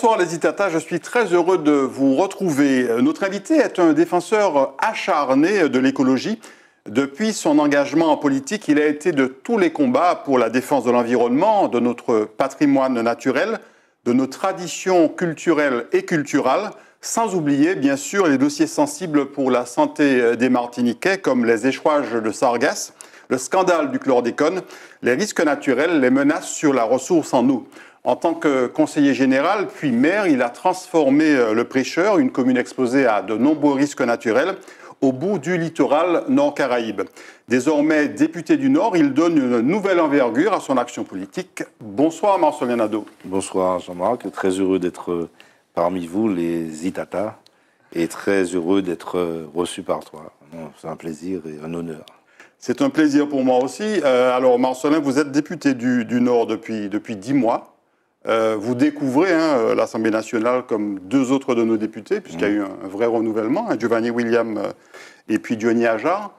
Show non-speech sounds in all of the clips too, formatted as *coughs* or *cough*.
Bonsoir les Itata, je suis très heureux de vous retrouver. Euh, notre invité est un défenseur acharné euh, de l'écologie. Depuis son engagement en politique, il a été de tous les combats pour la défense de l'environnement, de notre patrimoine naturel, de nos traditions culturelles et culturales, sans oublier bien sûr les dossiers sensibles pour la santé euh, des Martiniquais comme les échouages de sargasses, le scandale du chlordécone, les risques naturels, les menaces sur la ressource en eau. En tant que conseiller général, puis maire, il a transformé euh, le Prêcheur, une commune exposée à de nombreux risques naturels, au bout du littoral nord-caraïbe. Désormais député du Nord, il donne une nouvelle envergure à son action politique. Bonsoir Marcelin Nadeau. Bonsoir Jean-Marc, très heureux d'être euh, parmi vous, les Itata, et très heureux d'être euh, reçu par toi. C'est un plaisir et un honneur. C'est un plaisir pour moi aussi. alors Marcelin, vous êtes député du, Nord depuis, depuis mois. Euh, vous découvrez hein, euh, l'Assemblée nationale comme deux autres de nos députés, puisqu'il y a mmh. eu un, vrai renouvellement, hein, Giovanni William euh, et puis Johnny Ajar.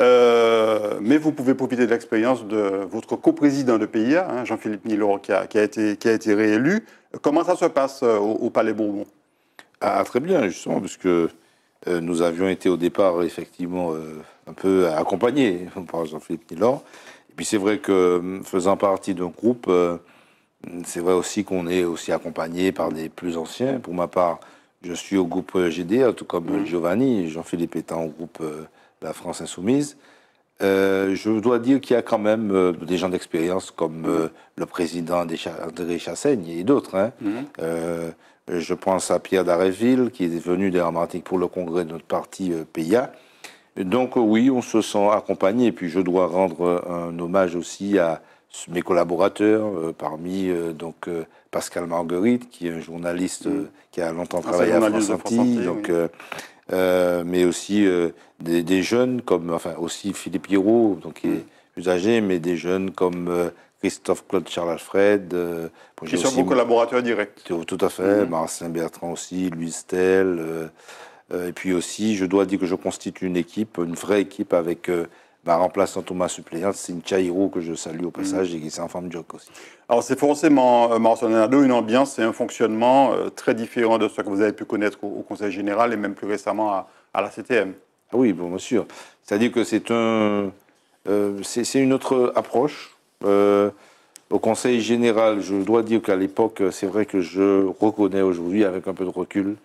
mais vous pouvez profiter de l'expérience de votre coprésident de PIA, hein, Jean-Philippe Nilor, qui a, été, qui a, été, réélu. Comment ça se passe au, Palais Bourbon ah, Très bien, justement, puisque nous avions été au départ effectivement un peu accompagnés *laughs* par Jean-Philippe Nilor. Et puis c'est vrai que faisant partie d'un groupe, c'est vrai aussi qu'on est aussi accompagné par des plus anciens. Pour ma part, je suis au groupe GDR, hein, tout comme mhm. Giovanni, Jean-Philippe étant au groupe euh, La France Insoumise. Euh, je dois dire qu'il y a quand même euh, des gens d'expérience comme mhm. le président André Chassaigne et d'autres. Hein. Mhm. je pense à Pierre d'Aréville, qui est venu de pour le congrès de notre parti PIA. Donc oui, on se sent accompagné. Et puis je dois rendre un hommage aussi à mes collaborateurs, euh, parmi euh, donc euh, Pascal Marguerite, qui est un journaliste mm. qui a longtemps ah, travaillé à France Antilles, donc, mais aussi des, jeunes comme, enfin aussi Philippe Hirault, donc qui est plus mm. âgé, mais des jeunes comme Christophe Claude Charles Alfred. qui sont vos collaborateurs directs. Tout à fait, marin mm. Marcin Bertrand aussi, Louis Stel. et puis aussi, je dois dire que je constitue une équipe, une vraie équipe avec va Thomas Thomas suppléant, une Hiro, que je salue au mm. passage, et qui est en forme de joke aussi. Alors, c'est forcément, euh, Nadeau, une ambiance et un fonctionnement euh, très différent de ce que vous avez pu connaître au, Conseil général et même plus récemment à, la CTM. Ah oui, bon, bien sûr. C'est-à-dire que c'est un, euh, c'est une autre approche. Euh, au Conseil général, je dois dire qu'à l'époque, c'est vrai que je reconnais aujourd'hui, avec un peu de recul,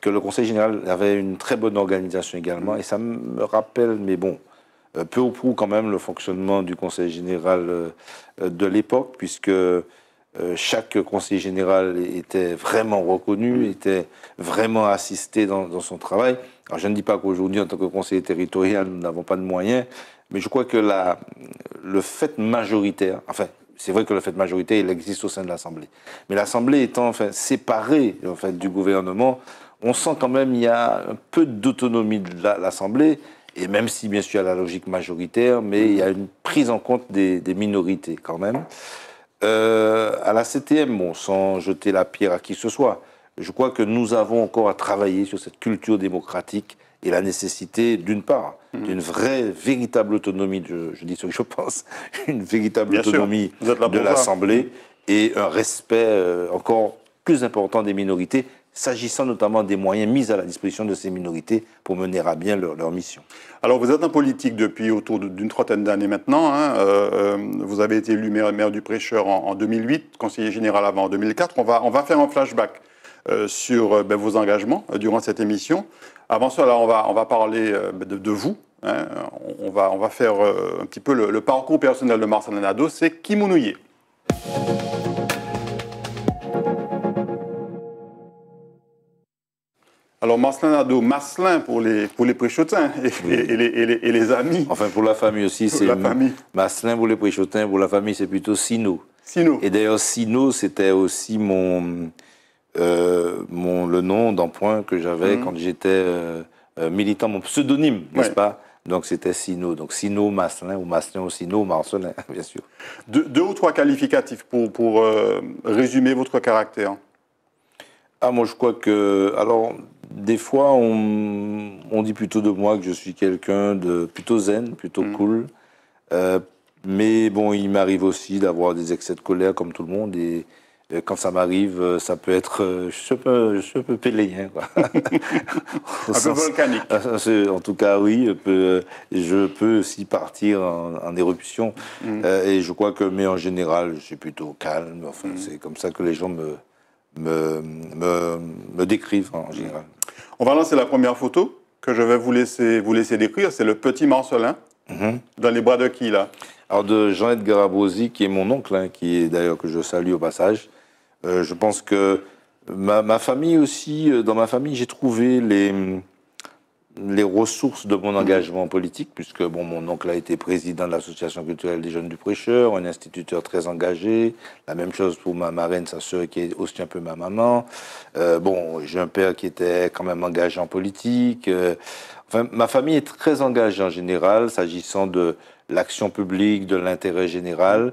que le Conseil général avait une très bonne organisation également. Et ça me rappelle, mais bon, euh, peu ou prou quand même le fonctionnement du Conseil général euh, euh, de l'époque, puisque chaque Conseil général était vraiment reconnu, mm. était vraiment assisté dans, son travail. Alors je ne dis pas qu'aujourd'hui, en tant que conseiller territorial, nous n'avons pas de moyens, mais je crois que la, le fait majoritaire, enfin, c'est vrai que le fait majoritaire, il existe au sein de l'Assemblée. Mais l'Assemblée étant séparée en fait, du gouvernement, on sent quand même qu'il y a un peu d'autonomie de l'Assemblée. Et même si, bien sûr, il y a la logique majoritaire, mais il y a une prise en compte des, minorités quand même. Euh, à la CTM, bon, sans jeter la pierre à qui que ce soit, je crois que nous avons encore à travailler sur cette culture démocratique et la nécessité, d'une part, hmm. d'une vraie, véritable autonomie, je dis ce que je pense, *laughs* une véritable autonomie de l'Assemblée et un respect euh, encore plus important des minorités s'agissant notamment des moyens mis à la disposition de ces minorités pour mener à bien leur, mission. Alors vous êtes en politique depuis autour d'une trentaine d'années maintenant. Hein. Euh, euh, vous avez été élu maire, du Prêcheur en, 2008, conseiller général avant en 2004. On va, on va faire un flashback euh, sur ben, vos engagements durant cette émission. Avant cela, on va, on va parler de, vous. Hein. On, va, on va faire un petit peu le, parcours personnel de Marcel Nanado. C'est Kimounouyé. Alors, Marcelin Nadeau, Marcelin pour les, pour les Préchotins et, les, amis. Enfin, pour la famille aussi, c'est. Marcelin pour les Préchotins, pour la famille, c'est plutôt Sino. Sino. Et d'ailleurs, Sino, c'était aussi mon, euh, mon, le nom d'emprunt que j'avais mm. quand j'étais euh, euh, militant, mon pseudonyme, n'est-ce pas donc c'était Sino. Donc Sino, maslin ou Marcelin Sino, Marcelin, *laughs* bien sûr. deux ou trois qualificatifs pour, pour résumer votre caractère ah, moi, je crois que. Alors, des fois, on, dit plutôt de moi que je suis quelqu'un de plutôt zen, plutôt mm. cool. Euh, mais bon, il m'arrive aussi d'avoir des excès de colère comme tout le monde. Et euh, quand ça m'arrive, euh, ça peut être. Je peux, je peux quoi. un peu volcanique. En tout cas, oui. Je peux, aussi partir en, éruption. Mm. et je crois que, mais en général, je suis plutôt calme. Enfin, mm. c'est comme ça que les gens me, me, me, en général. On va lancer la première photo que je vais vous laisser, vous laisser décrire. C'est le petit Marcelin. Mhm. Dans les bras de qui, là Alors, de Jean-Edgar qui est mon oncle, hein, qui est d'ailleurs que je salue au passage. Euh, je pense que ma, famille aussi, euh, dans ma famille, j'ai trouvé les, les ressources de mon mhm. engagement politique, puisque bon, mon oncle a été président de l'Association culturelle des jeunes du prêcheur, un instituteur très engagé. La même chose pour ma marraine, sa sœur, qui est aussi un peu ma maman. Euh, bon, j'ai un père qui était quand même engagé en politique. Euh, enfin, ma famille est très engagée en général, s'agissant de l'action publique, de l'intérêt général.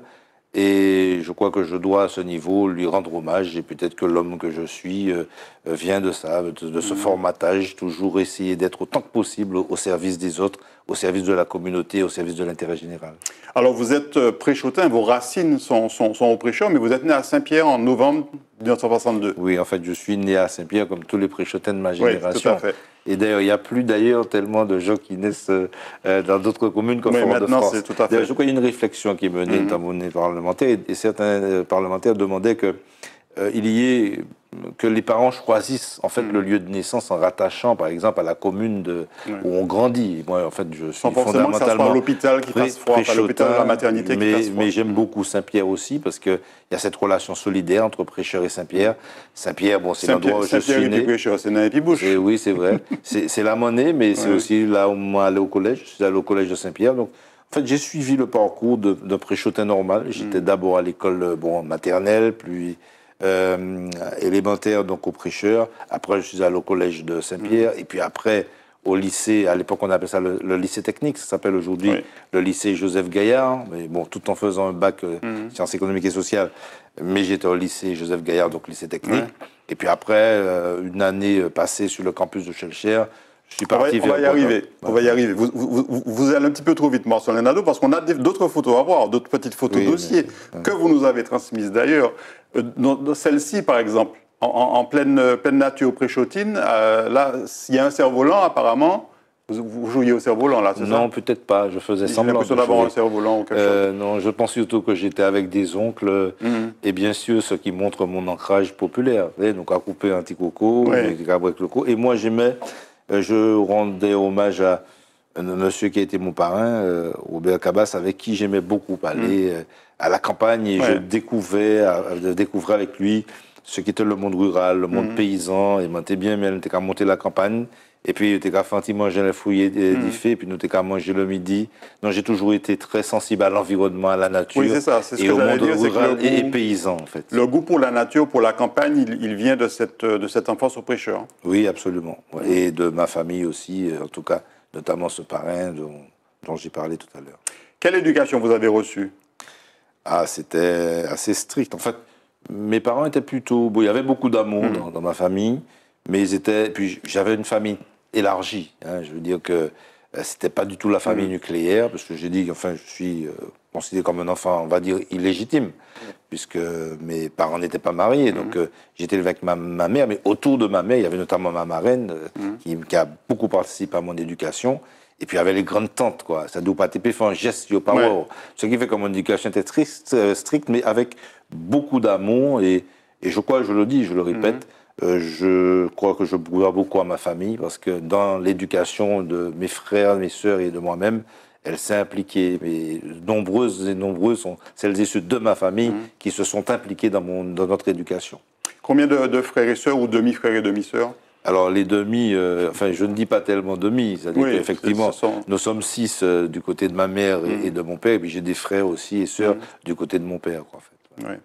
Et je crois que je dois à ce niveau lui rendre hommage. Et peut-être que l'homme que je suis euh, euh, vient de ça, de, ce mm. formatage, toujours essayer d'être autant que possible au service des autres, au service de la communauté, au service de l'intérêt général. Alors vous êtes euh, préchotin, vos racines sont, sont, sont au Préchot, mais vous êtes né à Saint-Pierre en novembre 1962. Oui, en fait, je suis né à Saint-Pierre comme tous les préchotins de ma génération. Oui, tout à fait. Et d'ailleurs, il n'y a plus d'ailleurs tellement de gens qui naissent euh, dans d'autres communes qu'en oui, maintenant, France. Tout à fait. Je crois qu'il y a une réflexion qui est menée mhm. dans mon parlementaire et certains euh, parlementaires demandaient que euh, il y ait que les parents choisissent en fait mm. le lieu de naissance en rattachant par exemple à la commune de, où on grandit. Moi en fait je suis fondamentalement à l'hôpital qui passe froid, à l'hôpital la maternité mais, Mais j'aime beaucoup Saint-Pierre aussi parce que il y a cette relation solidaire entre Prêcheur et Saint-Pierre. Saint-Pierre bon c'est l'endroit où je suis né. Prêcheur, c'est et eh oui, c'est vrai. *laughs* c'est la monnaie mais c'est aussi là où moi, au collège, je suis allé au collège de Saint-Pierre donc en fait, j'ai suivi le parcours d'un préchotin normal. J'étais mm. d'abord à l'école euh, bon, maternelle, puis euh, élémentaire, donc au prêcheur. Après, je suis allé au collège de Saint-Pierre. Mm. Et puis après, au lycée, à l'époque on appelait ça le, lycée technique, ça s'appelle aujourd'hui le lycée Joseph Gaillard, mais bon, tout en faisant un bac euh, mm. sciences économiques et sociales, mais j'étais au lycée Joseph Gaillard, donc lycée technique. Et puis après, euh, une année passée sur le campus de Chelcher, on va, y arriver. On va y arriver. Vous, allez un petit peu trop vite, Marcel Lenado, parce qu'on a d'autres photos à voir, d'autres petites photos dossiers euh, que vous nous avez transmises d'ailleurs. Euh, celle-ci, par exemple, en, pleine, euh, pleine nature au Préchotine, là, il y a un cerf-volant apparemment. Vous, jouiez au cerf-volant, là, c'est ça Non, peut-être pas. Je faisais semblant. J'ai d'avoir un cerf-volant ou quelque chose. Non, je pense surtout que j'étais avec des oncles. Mhm. Et bien sûr, ce qui montre mon ancrage populaire. donc, à couper un petit coco, avec le coco. Et moi, j'aimais euh, je rendais hommage à un euh, monsieur qui a été mon parrain, euh, Robert Cabas, avec qui j'aimais beaucoup aller mm. à la campagne et je découvrais, avec lui ce qu'était le monde rural, le monde mm. paysan. Il m'était eh bien, mais il était qu'à monter la campagne. Et puis, j'étais qu'à même manger les fruits hmm. des fées, puis nous quand qu'à manger le midi. Donc, j'ai toujours été très sensible à l'environnement, à la nature. Oui, et au monde rural et paysan, en fait. Le goût pour la nature, pour la campagne, il, vient de cette, de cette enfance au prêcheur. Oui, absolument. Et de ma famille aussi, euh, en tout cas, notamment ce parrain dont, dont j'ai parlé tout à l'heure. Quelle éducation vous avez reçue Ah, c'était assez strict. En fait, mes parents étaient plutôt. Bon, il y avait beaucoup d'amour hmm. dans, dans ma famille. Mais ils étaient. Puis j'avais une famille élargie. Hein. Je veux dire que euh, c'était pas du tout la famille mm. nucléaire, parce que j'ai dit, enfin, je suis euh, considéré comme un enfant, on va dire, illégitime, mm. puisque mes parents n'étaient pas mariés. Mm. Donc, euh, j'étais avec ma, mère, mais autour de ma mère, il y avait notamment ma marraine, qui, a beaucoup participé à mon éducation. Et puis, il y avait les grandes tantes, quoi. Ça ne doit pas fait un geste, yo pas Ce qui fait que mon éducation était triste, stricte, mais avec beaucoup d'amour. Et, je crois, je le dis, je le répète, euh, je crois que je dois beaucoup à ma famille parce que dans l'éducation de mes frères, mes sœurs et de moi-même, elle s'est impliquée. Mais nombreuses et nombreuses sont celles et ceux de ma famille mhm. qui se sont impliqués dans, mon, dans notre éducation. Combien de, frères et sœurs ou demi-frères et demi-sœurs alors les demi, euh, enfin je ne dis pas tellement demi, c'est-à-dire nous sommes six euh, du côté de ma mère mhm. et, de mon père, et puis j'ai des frères aussi et sœurs mhm. du côté de mon père. Quoi, en fait.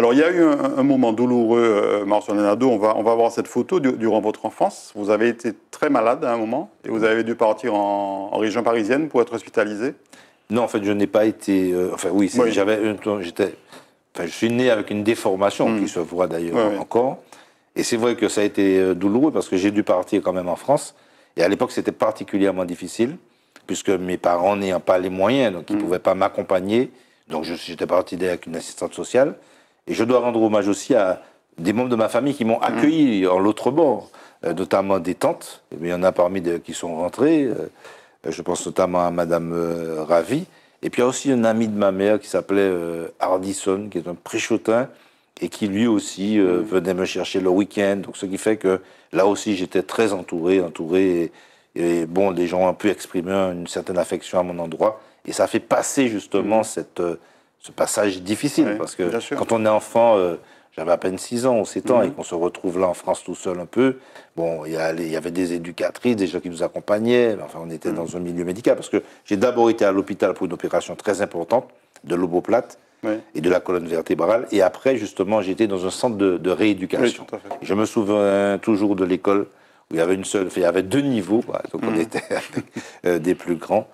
Alors, il y a eu un, moment douloureux, euh, Marcel on va, on va voir cette photo durant votre enfance. Vous avez été très malade à un moment et vous avez dû partir en, région parisienne pour être hospitalisé. Non, en fait, je n'ai pas été. Euh, enfin, oui, j'avais. J'étais. Enfin, je suis né avec une déformation hmm. qui se voit d'ailleurs encore. Et c'est vrai que ça a été euh, douloureux parce que j'ai dû partir quand même en France. Et à l'époque, c'était particulièrement difficile puisque mes parents n'ayant pas les moyens, donc ils ne hmm. pouvaient pas m'accompagner. Donc j'étais parti avec une assistante sociale. Et je dois rendre hommage aussi à des membres de ma famille qui m'ont accueilli mm. en l'autre bord, euh, notamment des tantes, mais il y en a parmi qui sont rentrées. Euh, je pense notamment à Madame euh, Ravi. Et puis il y a aussi un ami de ma mère qui s'appelait Hardison, qui est un prichotin, et qui lui aussi mm. venait me chercher le week-end. Donc ce qui fait que là aussi j'étais très entouré, entouré. Et, bon, les gens ont pu exprimer une certaine affection à mon endroit. Et ça fait passer justement mm. cette, ce passage difficile. parce que quand on est enfant, euh, j'avais à peine 6 ans ou 7 ans, mhm. et qu'on se retrouve là en France tout seul un peu, bon, il y, y, avait des éducatrices, des gens qui nous accompagnaient. Enfin, on était mhm. dans un milieu médical. Parce que j'ai d'abord été à l'hôpital pour une opération très importante de l'oboplate. et de la colonne vertébrale. Et après, justement, j'étais dans un centre de, rééducation. je me souviens toujours de l'école où il y avait une seule, il y avait deux niveaux, donc on mhm. était *laughs* euh, des plus grands.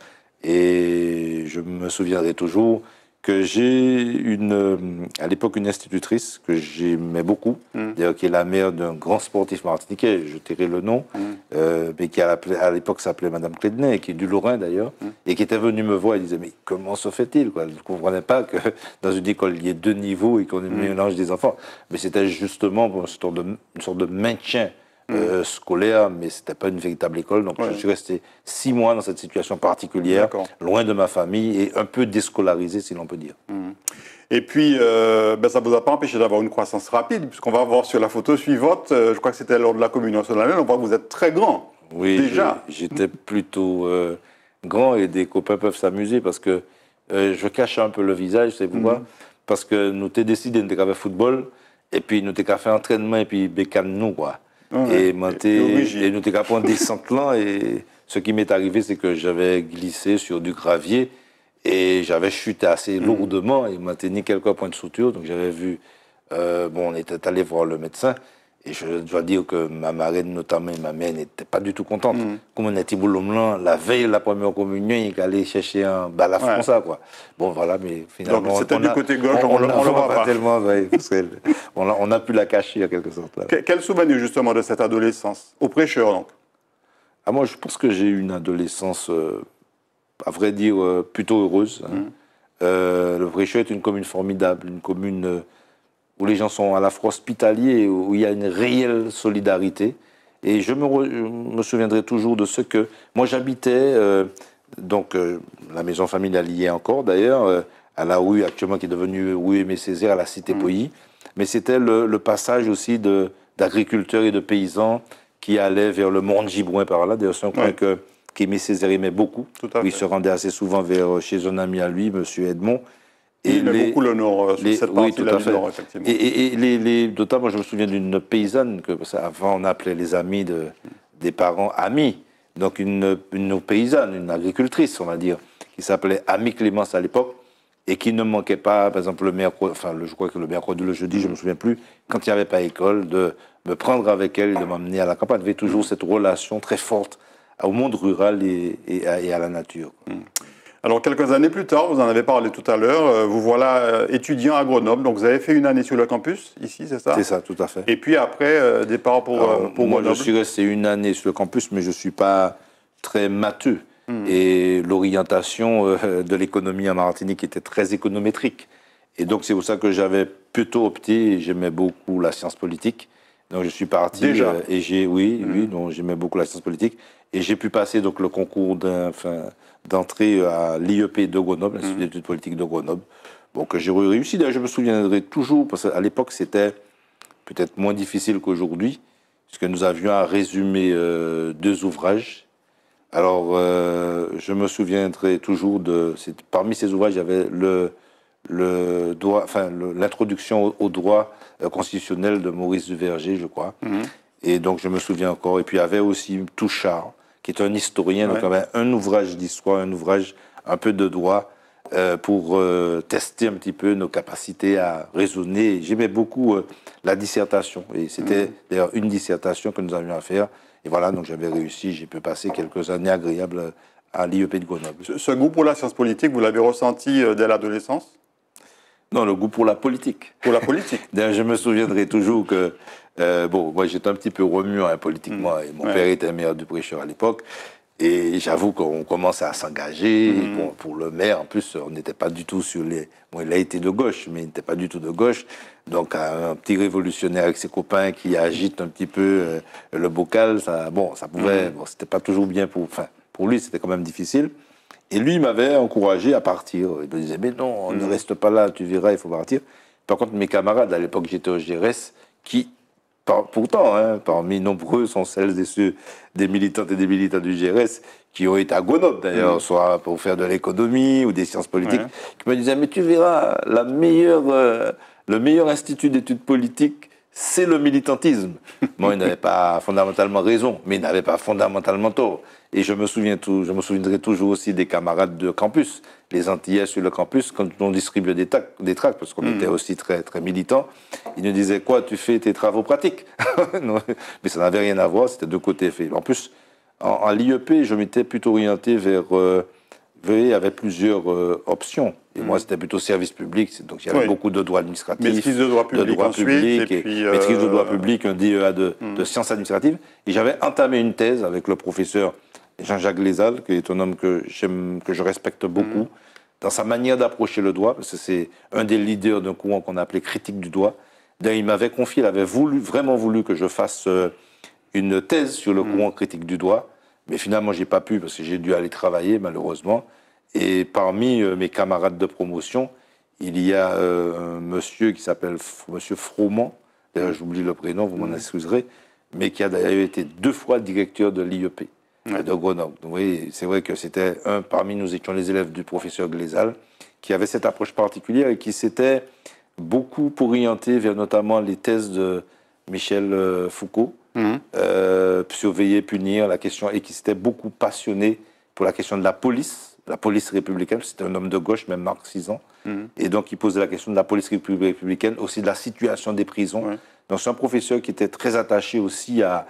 Et je me souviendrai toujours que j'ai une, euh, à l'époque, une institutrice que j'aimais beaucoup, mm. qui est la mère d'un grand sportif martiniquais, je tairai le nom, mm. euh, mais qui à l'époque s'appelait Madame Clédenet, qui est du Lorrain d'ailleurs, mm. et qui était venue me voir et disait Mais comment se fait-il Elle ne comprenait pas que *laughs* dans une école, il y ait deux niveaux et qu'on ait mélange des enfants. Mais c'était justement une sorte de maintien euh, mm. scolaire, mais ce n'était pas une véritable école. Donc je suis resté six mois dans cette situation particulière, loin de ma famille et un peu déscolarisé, si l'on peut dire. Mm. Et puis, euh, ben, ça ne vous a pas empêché d'avoir une croissance rapide, puisqu'on va voir sur la photo suivante, euh, je crois que c'était lors de la communion nationale on voit que vous êtes très grand. Oui, déjà. J'étais plutôt grand et des copains peuvent s'amuser parce que je cache un peu le visage, c'est pourquoi. Mm. Parce que nous t'es décidé de faire football et puis nous t'es qu'à faire entraînement et puis bécane ben, nous quoi et, et, et, nous étions de descente là. Et ce qui m'est arrivé, c'est que j'avais glissé sur du gravier et j'avais chuté assez mm. lourdement et m'a tenu quelques points de suture. Donc j'avais vu. Euh, bon, on était allé voir le médecin. Et je dois dire que ma marraine, notamment, et ma mère n'était pas du tout contente. Mm. Comme on était la veille de la première communion, il allait chercher un balaf ça, quoi. Bon, voilà, mais finalement. Donc, c'était du côté gauche, on, ne le, voit pas. tellement, *laughs* parce on, a, pu la cacher, en quelque sorte. quel souvenir, justement, de cette adolescence Au prêcheur, donc ah, Moi, je pense que j'ai eu une adolescence, euh, à vrai dire, euh, plutôt heureuse. Hein. Mm. Euh, le prêcheur est une commune formidable, une commune où les gens sont à la fois hospitaliers, où il y a une réelle solidarité. Et je me, souviendrai toujours de ce que moi j'habitais, euh, donc euh, la maison familiale y est encore d'ailleurs, euh, à la rue actuellement qui est devenue rue Aimé Césaire, à la cité mm. Mais c'était le, passage aussi d'agriculteurs et de paysans qui allaient vers le monde Gibouin par là. D'ailleurs, c'est un coin qu'Aimé Césaire aimait beaucoup. Tout à fait. Il se rendait assez souvent vers chez un ami à lui, M. Edmond. Et il les, beaucoup le euh, sur les, cette partie effectivement. Et, et, les, notamment, je me souviens d'une paysanne que, avant on appelait les amis de, des parents amis. Donc une, paysanne, une agricultrice, on va dire, qui s'appelait Amie Clémence à l'époque, et qui ne manquait pas, par exemple, le meilleur enfin, le, je crois que le mercredi, le jeudi, je ne me souviens plus, quand il n'y avait pas école, de me prendre avec elle et de m'emmener à la campagne. Il y avait toujours cette relation très forte au monde rural et, à, la nature. Mm. Alors, quelques années plus tard, vous en avez parlé tout à l'heure, euh, vous voilà euh, étudiant à Grenoble. Donc, vous avez fait une année sur le campus, ici, c'est ça C'est ça, tout à fait. Et puis après, euh, départ pour, moi, je suis resté une année sur le campus, mais je ne suis pas très matheux. Hmm. Et l'orientation de l'économie en Martinique était très économétrique. Et donc, c'est pour ça que j'avais plutôt opté, j'aimais beaucoup la science politique. Donc, je suis parti. et j'ai, oui, oui, hmm. j'aimais beaucoup la science politique. Et j'ai pu passer donc le concours d'un d'entrer euh, à l'IEP de Grenoble, l'Institut mhm. d'études politiques de Grenoble, bon, que j'ai réussi. D'ailleurs, je me souviendrai toujours, parce qu'à l'époque, c'était peut-être moins difficile qu'aujourd'hui, puisque nous avions à résumer euh, deux ouvrages. Alors, euh, je me souviendrai toujours de. Parmi ces ouvrages, il y avait le, le droit, enfin, l'introduction au, droit constitutionnel de Maurice Duverger, je crois. Mhm. Et donc, je me souviens encore. Et puis, il y avait aussi Touchard qui est un historien, donc un ouvrage d'histoire, un ouvrage un peu de droit, euh, pour euh, tester un petit peu nos capacités à raisonner. J'aimais beaucoup euh, la dissertation, et c'était mm. d'ailleurs une dissertation que nous avions à faire. Et voilà, donc j'avais réussi, j'ai pu passer quelques années agréables à l'IEP de Grenoble. Ce, ce goût pour la science politique, vous l'avez ressenti dès l'adolescence non, le goût pour la politique. Pour la politique. *laughs* je me souviendrai toujours que euh, bon, moi j'étais un petit peu remué hein, politiquement. Mm. Et mon père était maire du Prêcheur à l'époque. Et j'avoue qu'on commençait à s'engager. Mm. Pour, le maire, en plus, on n'était pas du tout sur les. Bon, il a été de gauche, mais il n'était pas du tout de gauche. Donc, un, petit révolutionnaire avec ses copains qui agite un petit peu euh, le bocal, ça, bon, ça pouvait. Mm. Bon, c'était pas toujours bien pour. Enfin, pour lui, c'était quand même difficile. Et lui, il m'avait encouragé à partir. Il me disait, mais non, on ne reste pas là, tu verras, il faut partir. Par contre, mes camarades, à l'époque, j'étais au GRS, qui pourtant, hein, parmi nombreux sont celles et ceux des militantes et des militants du GRS qui ont été à Grenoble d'ailleurs, mm. soit pour faire de l'économie ou des sciences politiques, qui me disaient Mais tu verras, euh, le meilleur institut d'études politiques, c'est le militantisme. *laughs* Moi, bon, ils n'avaient pas fondamentalement raison, mais ils n'avaient pas fondamentalement tort. Et je me, souviens tout, je me souviendrai toujours aussi des camarades de campus, les Antillais sur le campus, quand on distribuait des, des tracts, parce qu'on hmm. était aussi très, très militants, ils nous disaient Quoi, tu fais tes travaux pratiques *laughs* Mais ça n'avait rien à voir, c'était de côté fait. En plus, en, l'IEP, je m'étais plutôt orienté vers. Euh, y avait plusieurs euh, options. Et hmm. moi, c'était plutôt service public, donc il y avait beaucoup de droits administratifs. Maîtrise de droit public, de droit public et, maîtrise de euh, droit public, un DEA de, hmm. de sciences administratives. Et j'avais entamé une thèse avec le professeur Jean-Jacques Lézal, qui est un homme que, que je respecte beaucoup, mhm. dans sa manière d'approcher le doigt, parce que c'est un des leaders d'un courant qu'on a appelé critique du Doigt. il m'avait confié, il avait voulu, vraiment voulu que je fasse euh, une thèse sur le mhm. courant critique du Doigt, mais finalement, j'ai pas pu parce que j'ai dû aller travailler, malheureusement. Et parmi euh, mes camarades de promotion, il y a euh, un monsieur qui s'appelle Monsieur Froment, j'oublie le prénom, vous m'en mhm. excuserez, mais qui a d'ailleurs été deux fois directeur de l'IEP de Grenoble. Oui, c'est vrai que c'était un parmi nous étions les élèves du professeur Glésal qui avait cette approche particulière et qui s'était beaucoup orienté vers notamment les thèses de Michel euh, Foucault, mhm. euh, surveiller, punir la question et qui s'était beaucoup passionné pour la question de la police, la police républicaine. C'était un homme de gauche, même marxisant, mhm. et donc il posait la question de la police républicaine, aussi de la situation des prisons. Donc c'est un professeur qui était très attaché aussi à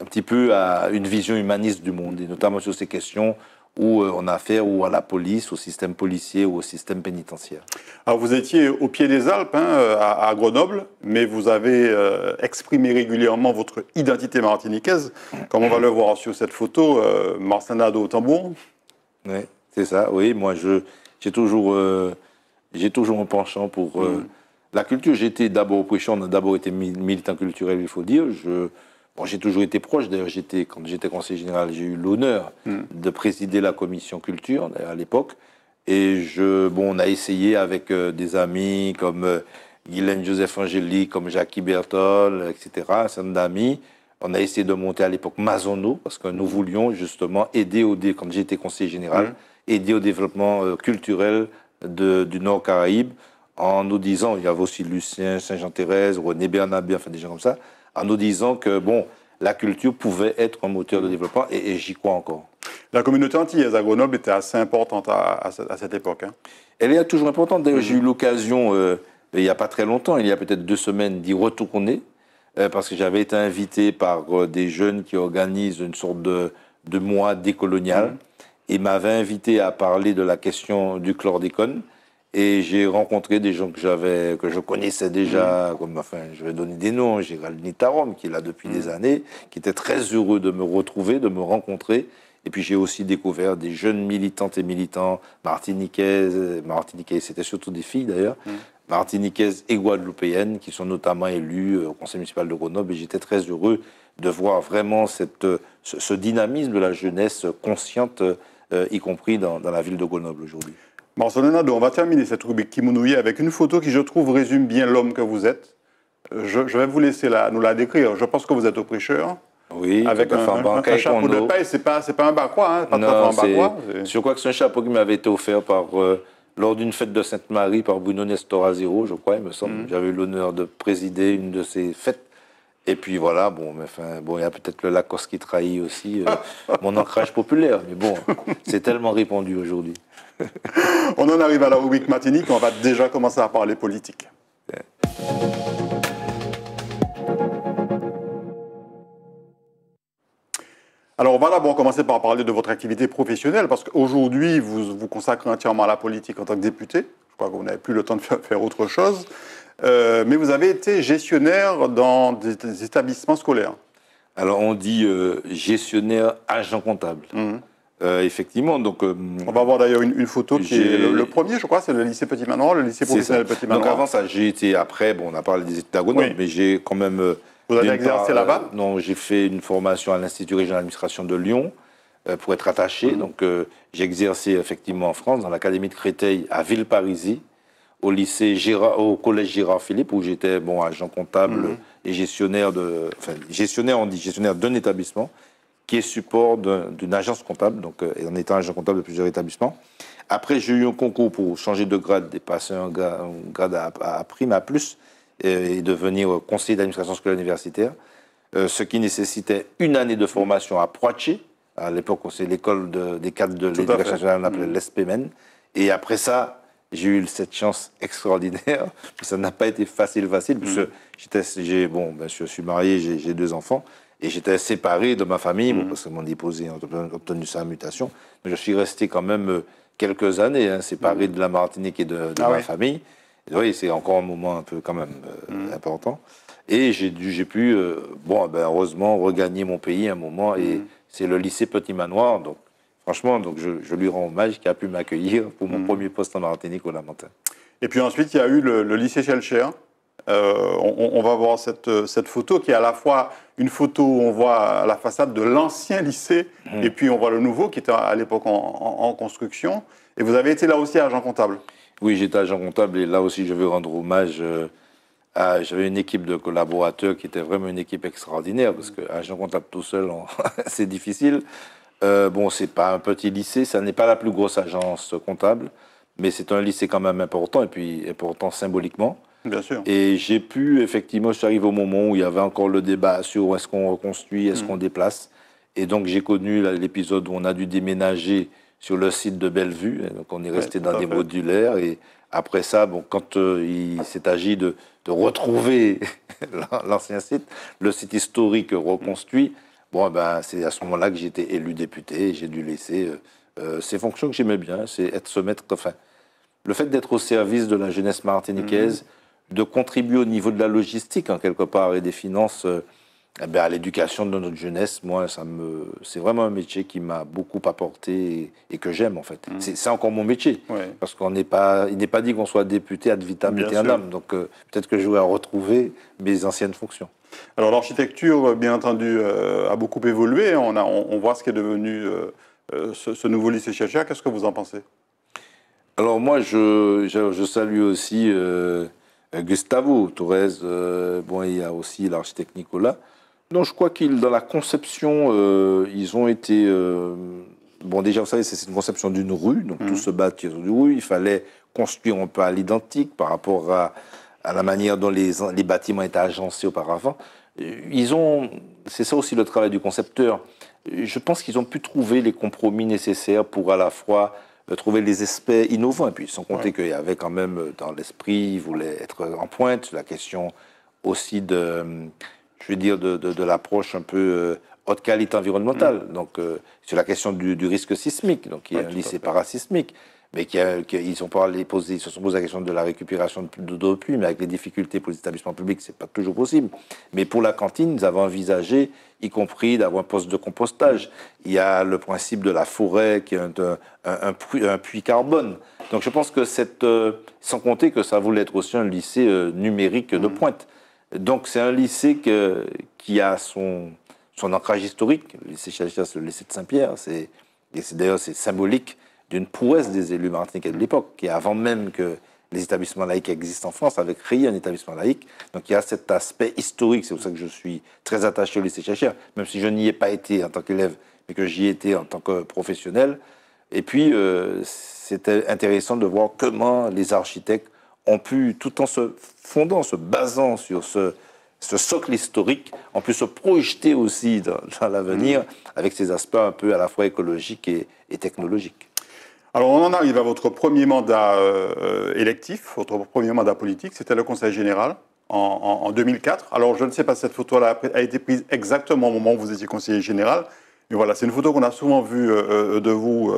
un petit peu à une vision humaniste du monde, et notamment sur ces questions où euh, on a affaire ou à la police, au système policier ou au système pénitentiaire. Alors vous étiez au pied des Alpes, hein, à, Grenoble, mais vous avez euh, exprimé régulièrement votre identité martiniquaise, comme on va le voir sur cette photo, euh, Marcinado au tambour. Oui, c'est ça, oui, moi j'ai toujours, euh, j'ai toujours un penchant pour mm. la culture. J'étais d'abord prêchant, on a d'abord été militant culturel, il faut dire. Je, Bon, j'ai toujours été proche, d'ailleurs, j'étais, quand j'étais conseiller général, j'ai eu l'honneur hmm. de présider la commission culture, à l'époque. Et je, bon, on a essayé avec euh, des amis comme euh, Guylaine Joseph Angélique, comme Jackie Bertol, etc., un certain d'amis. On a essayé de monter à l'époque Mazono, parce que nous voulions justement aider au, quand j'étais conseiller général, hmm. aider au développement euh, culturel du Nord Caraïbe, en nous disant, il y avait aussi Lucien, Saint-Jean-Thérèse, René Bernabé, enfin des gens comme ça, en nous disant que, bon, la culture pouvait être un moteur de développement et, j'y crois encore. La communauté antillaise à Grenoble était assez importante à, cette époque. Hein. Elle est toujours importante. D'ailleurs, mhm. j'ai eu l'occasion, euh, il n'y a pas très longtemps, il y a peut-être deux semaines, d'y retourner, euh, parce que j'avais été invité par euh, des jeunes qui organisent une sorte de, mois décolonial et mhm. m'avaient invité à parler de la question du chlordécone. Et j'ai rencontré des gens que j'avais, que je connaissais déjà, mm. comme, enfin, je vais donner des noms, Gérald Nitarom, qui est là depuis des mm. années, qui était très heureux de me retrouver, de me rencontrer. Et puis j'ai aussi découvert des jeunes militantes et militants martiniquaises, martiniquaises, c'était surtout des filles d'ailleurs, mmh. martiniquaises et guadeloupéennes, qui sont notamment élues euh, au conseil municipal de Grenoble. Et j'étais très heureux de voir vraiment cette, euh, ce, dynamisme de la jeunesse consciente, euh, y compris dans la ville de Grenoble aujourd'hui. Marcelin Nadeau, on va terminer cette rubrique m'ennuie avec une photo qui, je trouve, résume bien l'homme que vous êtes. Je, vais vous laisser nous la décrire. Je pense que vous êtes au prêcheur. Oui, avec un, un, chapeau de paille, Ce n'est pas un hein. Je crois que c'est un chapeau qui m'avait été offert par, euh, lors d'une fête de Sainte-Marie par Bruno Nestoraziro, je crois, il me semble. Mhm. J'avais eu l'honneur de présider une de ces fêtes. Et puis voilà, bon, enfin, bon, il y a peut-être le Lacoste qui trahit aussi euh, *laughs* mon ancrage populaire, mais bon, c'est tellement répandu aujourd'hui. *laughs* on en arrive à la rubrique matinique, on va déjà commencer à parler politique. Alors, on va commencer par parler de votre activité professionnelle, parce qu'aujourd'hui, vous vous consacrez entièrement à la politique en tant que député. Je crois que vous n'avez plus le temps de faire autre chose. Euh, mais vous avez été gestionnaire dans des établissements scolaires. Alors, on dit euh, gestionnaire agent comptable. Mmh. Euh, effectivement, donc. Euh, on va voir d'ailleurs une, photo qui est le, premier, je crois, c'est le lycée Petit Manoir, le lycée professionnel Petit Manoir. Donc avant ça, j'ai été après, bon, on a parlé des établissements, mais j'ai quand même. Euh, Vous avez exercé là-bas Non, j'ai fait une formation à l'Institut régional d'administration de Lyon pour être attaché. Mhm. Donc j'ai exercé effectivement en France, dans l'Académie de Créteil, à Villeparisis, au lycée Gérard, au collège Gérard Philippe, où j'étais bon agent comptable mhm. et gestionnaire de, gestionnaire gestionnaire d'un établissement qui est support d'une agence comptable, donc euh, en étant agent comptable de plusieurs établissements. Après, j'ai eu un concours pour changer de grade et passer un grade, à, prime, à plus, euh, et, devenir euh, conseiller d'administration scolaire universitaire, ce qui nécessitait une année de formation à Poitiers. À l'époque, c'est l'école des cadres de l'éducation nationale, on appelait mmh. Et après ça, j'ai eu cette chance extraordinaire. *laughs* Ça n'a pas été facile, facile, parce que mmh. bon, je suis marié, j'ai deux enfants. Et j'étais séparé de ma famille mm. parce que mon déposé a obtenu sa mutation. Mais je suis resté quand même euh, quelques années hein, séparé mm. de la Martinique et de, ah ma famille. oui, c'est encore un moment un peu quand même euh, mm. important. Et j'ai pu, euh, bon, ben, heureusement, regagner mon pays à un moment. Et c'est le lycée Petit Manoir. Donc, franchement, donc je, lui rends hommage qui a pu m'accueillir pour mon premier poste en Martinique au Lamentin. Et puis ensuite, il y a eu le, le lycée Chelcher. Euh, on, va voir euh, cette, photo qui est à la fois une photo où on voit la façade de l'ancien lycée mmh. et puis on voit le nouveau qui était à l'époque en, construction. Et vous avez été là aussi agent comptable. Oui, j'étais agent comptable et là aussi je veux rendre hommage euh, à. J'avais une équipe de collaborateurs qui était vraiment une équipe extraordinaire parce que agent comptable tout seul, *laughs* c'est difficile. bon, c'est pas un petit lycée, ça n'est pas la plus grosse agence comptable, mais c'est un lycée quand même important et puis important symboliquement. Bien sûr. Et j'ai pu, effectivement, je suis arrivé au moment où il y avait encore le débat sur est-ce qu'on reconstruit, est-ce mm. qu'on déplace. Et donc, j'ai connu l'épisode où on a dû déménager sur le site de Bellevue. donc, on est resté dans des modulaires. Et après ça, bon, quand euh, il s'est agi de, retrouver *laughs* l'ancien site, le site historique reconstruit, bon, eh ben, c'est à ce moment-là que j'ai été élu député. J'ai dû laisser euh, euh, ces fonctions que j'aimais bien. C'est être se mettre. Enfin, le fait d'être au service de la jeunesse martiniquaise. Mm de contribuer au niveau de la logistique, en quelque part, et des finances euh, eh ben, à l'éducation de notre jeunesse. Moi, ça me, c'est vraiment un métier qui m'a beaucoup apporté et, que j'aime, en fait. Mm. C'est, encore mon métier. Parce qu'on n'est pas, il n'est pas dit qu'on soit député ad vitam aeternam. Donc, euh, peut-être que je vais retrouver mes anciennes fonctions. Alors, l'architecture, euh, bien entendu, a beaucoup évolué. On, a, on, voit ce qui est devenu ce, nouveau lycée Chercheur. Qu'est-ce que vous en pensez alors moi, je, je salue aussi euh, Gustavo Torres, euh, bon, il y a aussi l'architecte Nicolas. je crois qu'ils, dans la conception, euh, ils ont été. bon, déjà, vous savez, c'est une conception d'une rue, donc tout mhm. se bâtit sur une rue. Il fallait construire un peu à l'identique par rapport à, la manière dont les, les, bâtiments étaient agencés auparavant. Ils ont. C'est ça aussi le travail du concepteur. Je pense qu'ils ont pu trouver les compromis nécessaires pour à la fois de trouver les aspects innovants. Et puis, sans compter qu'il y avait quand même euh, dans l'esprit, il voulait être en pointe, la question aussi de, euh, je veux dire, de, de, l'approche un peu euh, haute qualité environnementale. Mm. Donc, sur la question du, risque sismique, donc il y a un lycée parasismique. Mais qui, ils, se sont posés la question de la récupération de d'eau de mais avec les difficultés pour les établissements publics, ce n'est pas toujours possible. Mais pour la cantine, nous avons envisagé y compris d'avoir un poste de compostage. Il y a le principe de la forêt qui est un, un, puits, carbone. Donc je pense que cette... Euh, sans compter que ça voulait être aussi un lycée euh, numérique de mmh. pointe. Donc c'est un lycée qui a son, son ancrage historique. Le lycée c'est le lycée de Saint-Pierre, c'est d'ailleurs c'est symbolique d'une prouesse des élus martiniquais de l'époque, qui avant même que les établissements laïcs existent en France, avec créé un établissement laïque. Donc il y a cet aspect historique, c'est pour ça que je suis très attaché au lycée Chachère, même si je n'y ai pas été en tant qu'élève, mais que j'y ai été en tant que professionnel. Et puis, euh, c'était intéressant de voir comment les architectes ont pu, tout en se fondant, se basant sur ce, ce socle historique, ont pu se projeter aussi dans, l'avenir mmh. avec ces aspects un peu à la fois écologiques et technologiques. Alors on en arrive à votre premier mandat euh, électif, votre premier mandat politique, c'était le Conseil général en, 2004. Alors je ne sais pas si cette photo-là a été prise exactement au moment où vous étiez conseiller général, mais voilà, c'est une photo qu'on a souvent vue euh, euh, de vous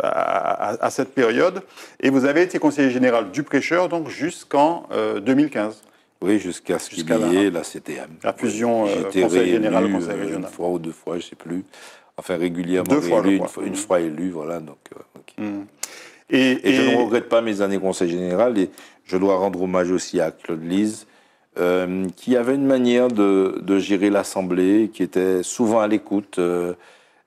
à, cette période. Et vous avez été conseiller général du prêcheur donc jusqu'en 2015. Oui, jusqu'à ce qu'il y ait la CTM. La fusion conseil général, conseil régional. Une fois ou deux fois, je ne sais plus enfin régulièrement une, fois élu, voilà. Donc, euh, mm. et, je ne regrette pas mes années conseil général et je dois rendre hommage aussi à Claude Lise, euh, qui avait une manière de, gérer l'Assemblée, qui était souvent à l'écoute euh,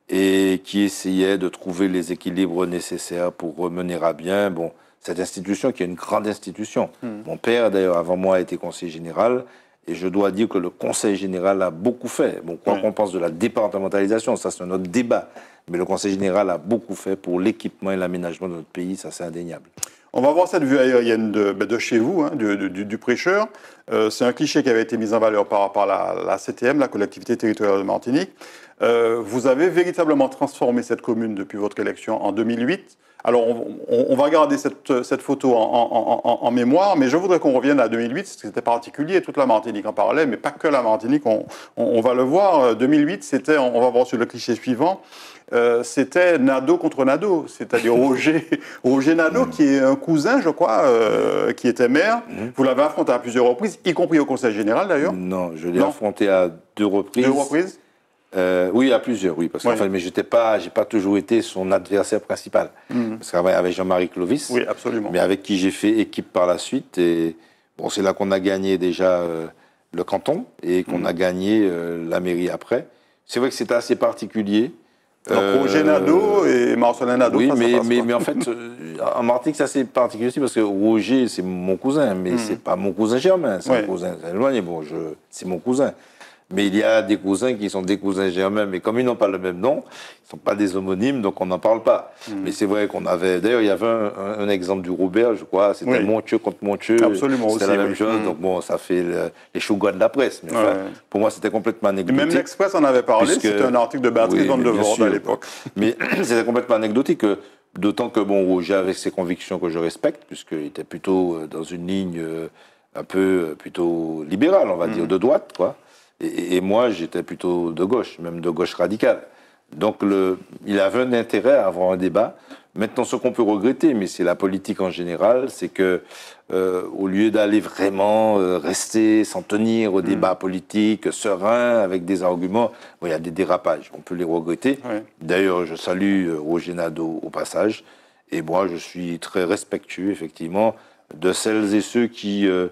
et qui essayait de trouver les équilibres nécessaires pour mener à bien. Bon, cette institution qui est une grande institution. Mm. Mon père, d'ailleurs, avant moi, a été conseiller général. Et je dois dire que le Conseil général a beaucoup fait. Bon, quoi qu'on pense de la départementalisation, ça c'est un autre débat. Mais le Conseil général a beaucoup fait pour l'équipement et l'aménagement de notre pays, ça c'est indéniable. On va voir cette vue aérienne de, ben, chez vous, hein, du, prêcheur. Euh, c'est un cliché qui avait été mis en valeur par, la, CTM, la collectivité territoriale de Martinique. Euh, vous avez véritablement transformé cette commune depuis votre élection en 2008. Alors, on, va garder cette, photo en, mémoire, mais je voudrais qu'on revienne à 2008, c'était particulier, toute la Martinique en parlait, mais pas que la Martinique, on, va le voir. 2008, euh, c'était, on va voir sur le cliché suivant, euh, c'était Nado contre Nado, c'est-à-dire Roger, *laughs* Roger Nado, mm. qui est un cousin, je crois, euh, qui était maire. Mm. Vous l'avez affronté à plusieurs reprises, y compris au Conseil général d'ailleurs. Non, je l'ai affronté à deux reprises. Deux reprises euh, oui, à plusieurs, oui, parce que mais j'étais pas, j'ai pas toujours été son adversaire principal. Mhm. Parce qu'avec Jean-Marie Clovis, oui, absolument. Mais avec qui j'ai fait équipe par la suite, et bon, c'est là qu'on a gagné déjà euh, le canton et qu'on mhm. a gagné euh, la mairie après. C'est vrai que c'était assez particulier. Donc Roger Nadeau et Marcelin Nadeau. Oui, mais, mais, en fait, en Martinique, c'est assez particulier aussi parce que Roger, c'est mon cousin, mais ce mhm. c'est pas mon cousin germain, c'est un mon cousin éloigné. Bon, c'est mon cousin. Mais il y a des cousins qui sont des cousins germains, mais comme ils n'ont pas le même nom, ils ne sont pas des homonymes, donc on n'en parle pas. Hmm. Mais c'est vrai qu'on avait. D'ailleurs, il y avait un, exemple du Robert, je crois, c'était Montieu contre Montieu. Absolument C'était la même chose, hmm. donc bon, ça fait les chougas de la presse. pour moi, c'était complètement anecdotique. même l'Express en avait parlé, c'était un article de Béatrice dans de à l'époque. *laughs* Mais *clears throat* c'était complètement anecdotique. Euh, d'autant que, bon, Roger, avec ses convictions que je respecte, puisqu'il était plutôt euh, dans une ligne euh, un peu plutôt libérale, on va hmm. dire, de droite, quoi. Et, moi, j'étais plutôt de gauche, même de gauche radicale. Donc le, il avait un intérêt à avoir un débat. Maintenant, ce qu'on peut regretter, mais c'est la politique en général, c'est que euh, au lieu d'aller vraiment euh, rester, s'en tenir au hmm. débat politique serein, avec des arguments, il y a des dérapages. On peut les regretter. D'ailleurs, je salue euh, Roger Nadeau au passage. Et moi, je suis très respectueux, effectivement, de celles et ceux qui euh,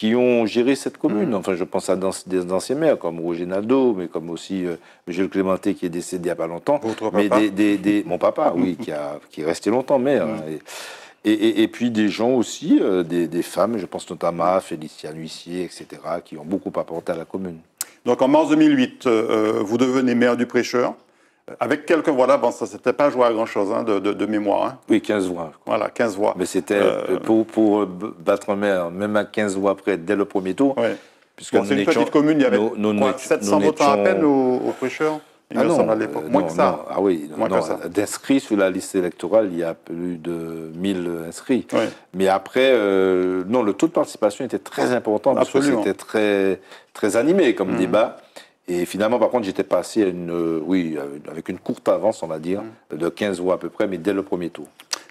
qui ont géré cette commune. Mm. Enfin, je pense à des anciens maires comme Roger Nadeau, mais comme aussi euh, Michel Clémenté qui est décédé il n'y a pas longtemps. Votre mais Des, mon papa, oui, *laughs* qui, a, qui est resté longtemps maire. Hein, mm. Et, puis des gens aussi, euh, des, femmes, je pense notamment à Félicien Huissier, etc., qui ont beaucoup apporté à la commune. Donc en mars 2008, euh, vous devenez maire du Prêcheur. Avec quelques voix bon, ça c'était pas joué à grand-chose hein, de, mémoire. Hein. Oui, 15 voix. Voilà, 15 voix. Mais c'était euh, euh, pour pour, pour euh, mer, même à 15 voix près, dès le premier tour. Oui. Puisque c'est une petite commune, il y avait 700 votants à peine aux, prêcheurs il ah non, à Moins que ça. Ah oui, d'inscrits sur la liste électorale, il y a plus de 1000 inscrits. Mais après, non, le taux de participation était très important parce que c'était très, très animé comme mm. débat. Et finalement, par contre, j'étais passé une, euh, oui, avec une courte avance, on va dire, mm. de 15 voix à peu près, mais dès le premier tour.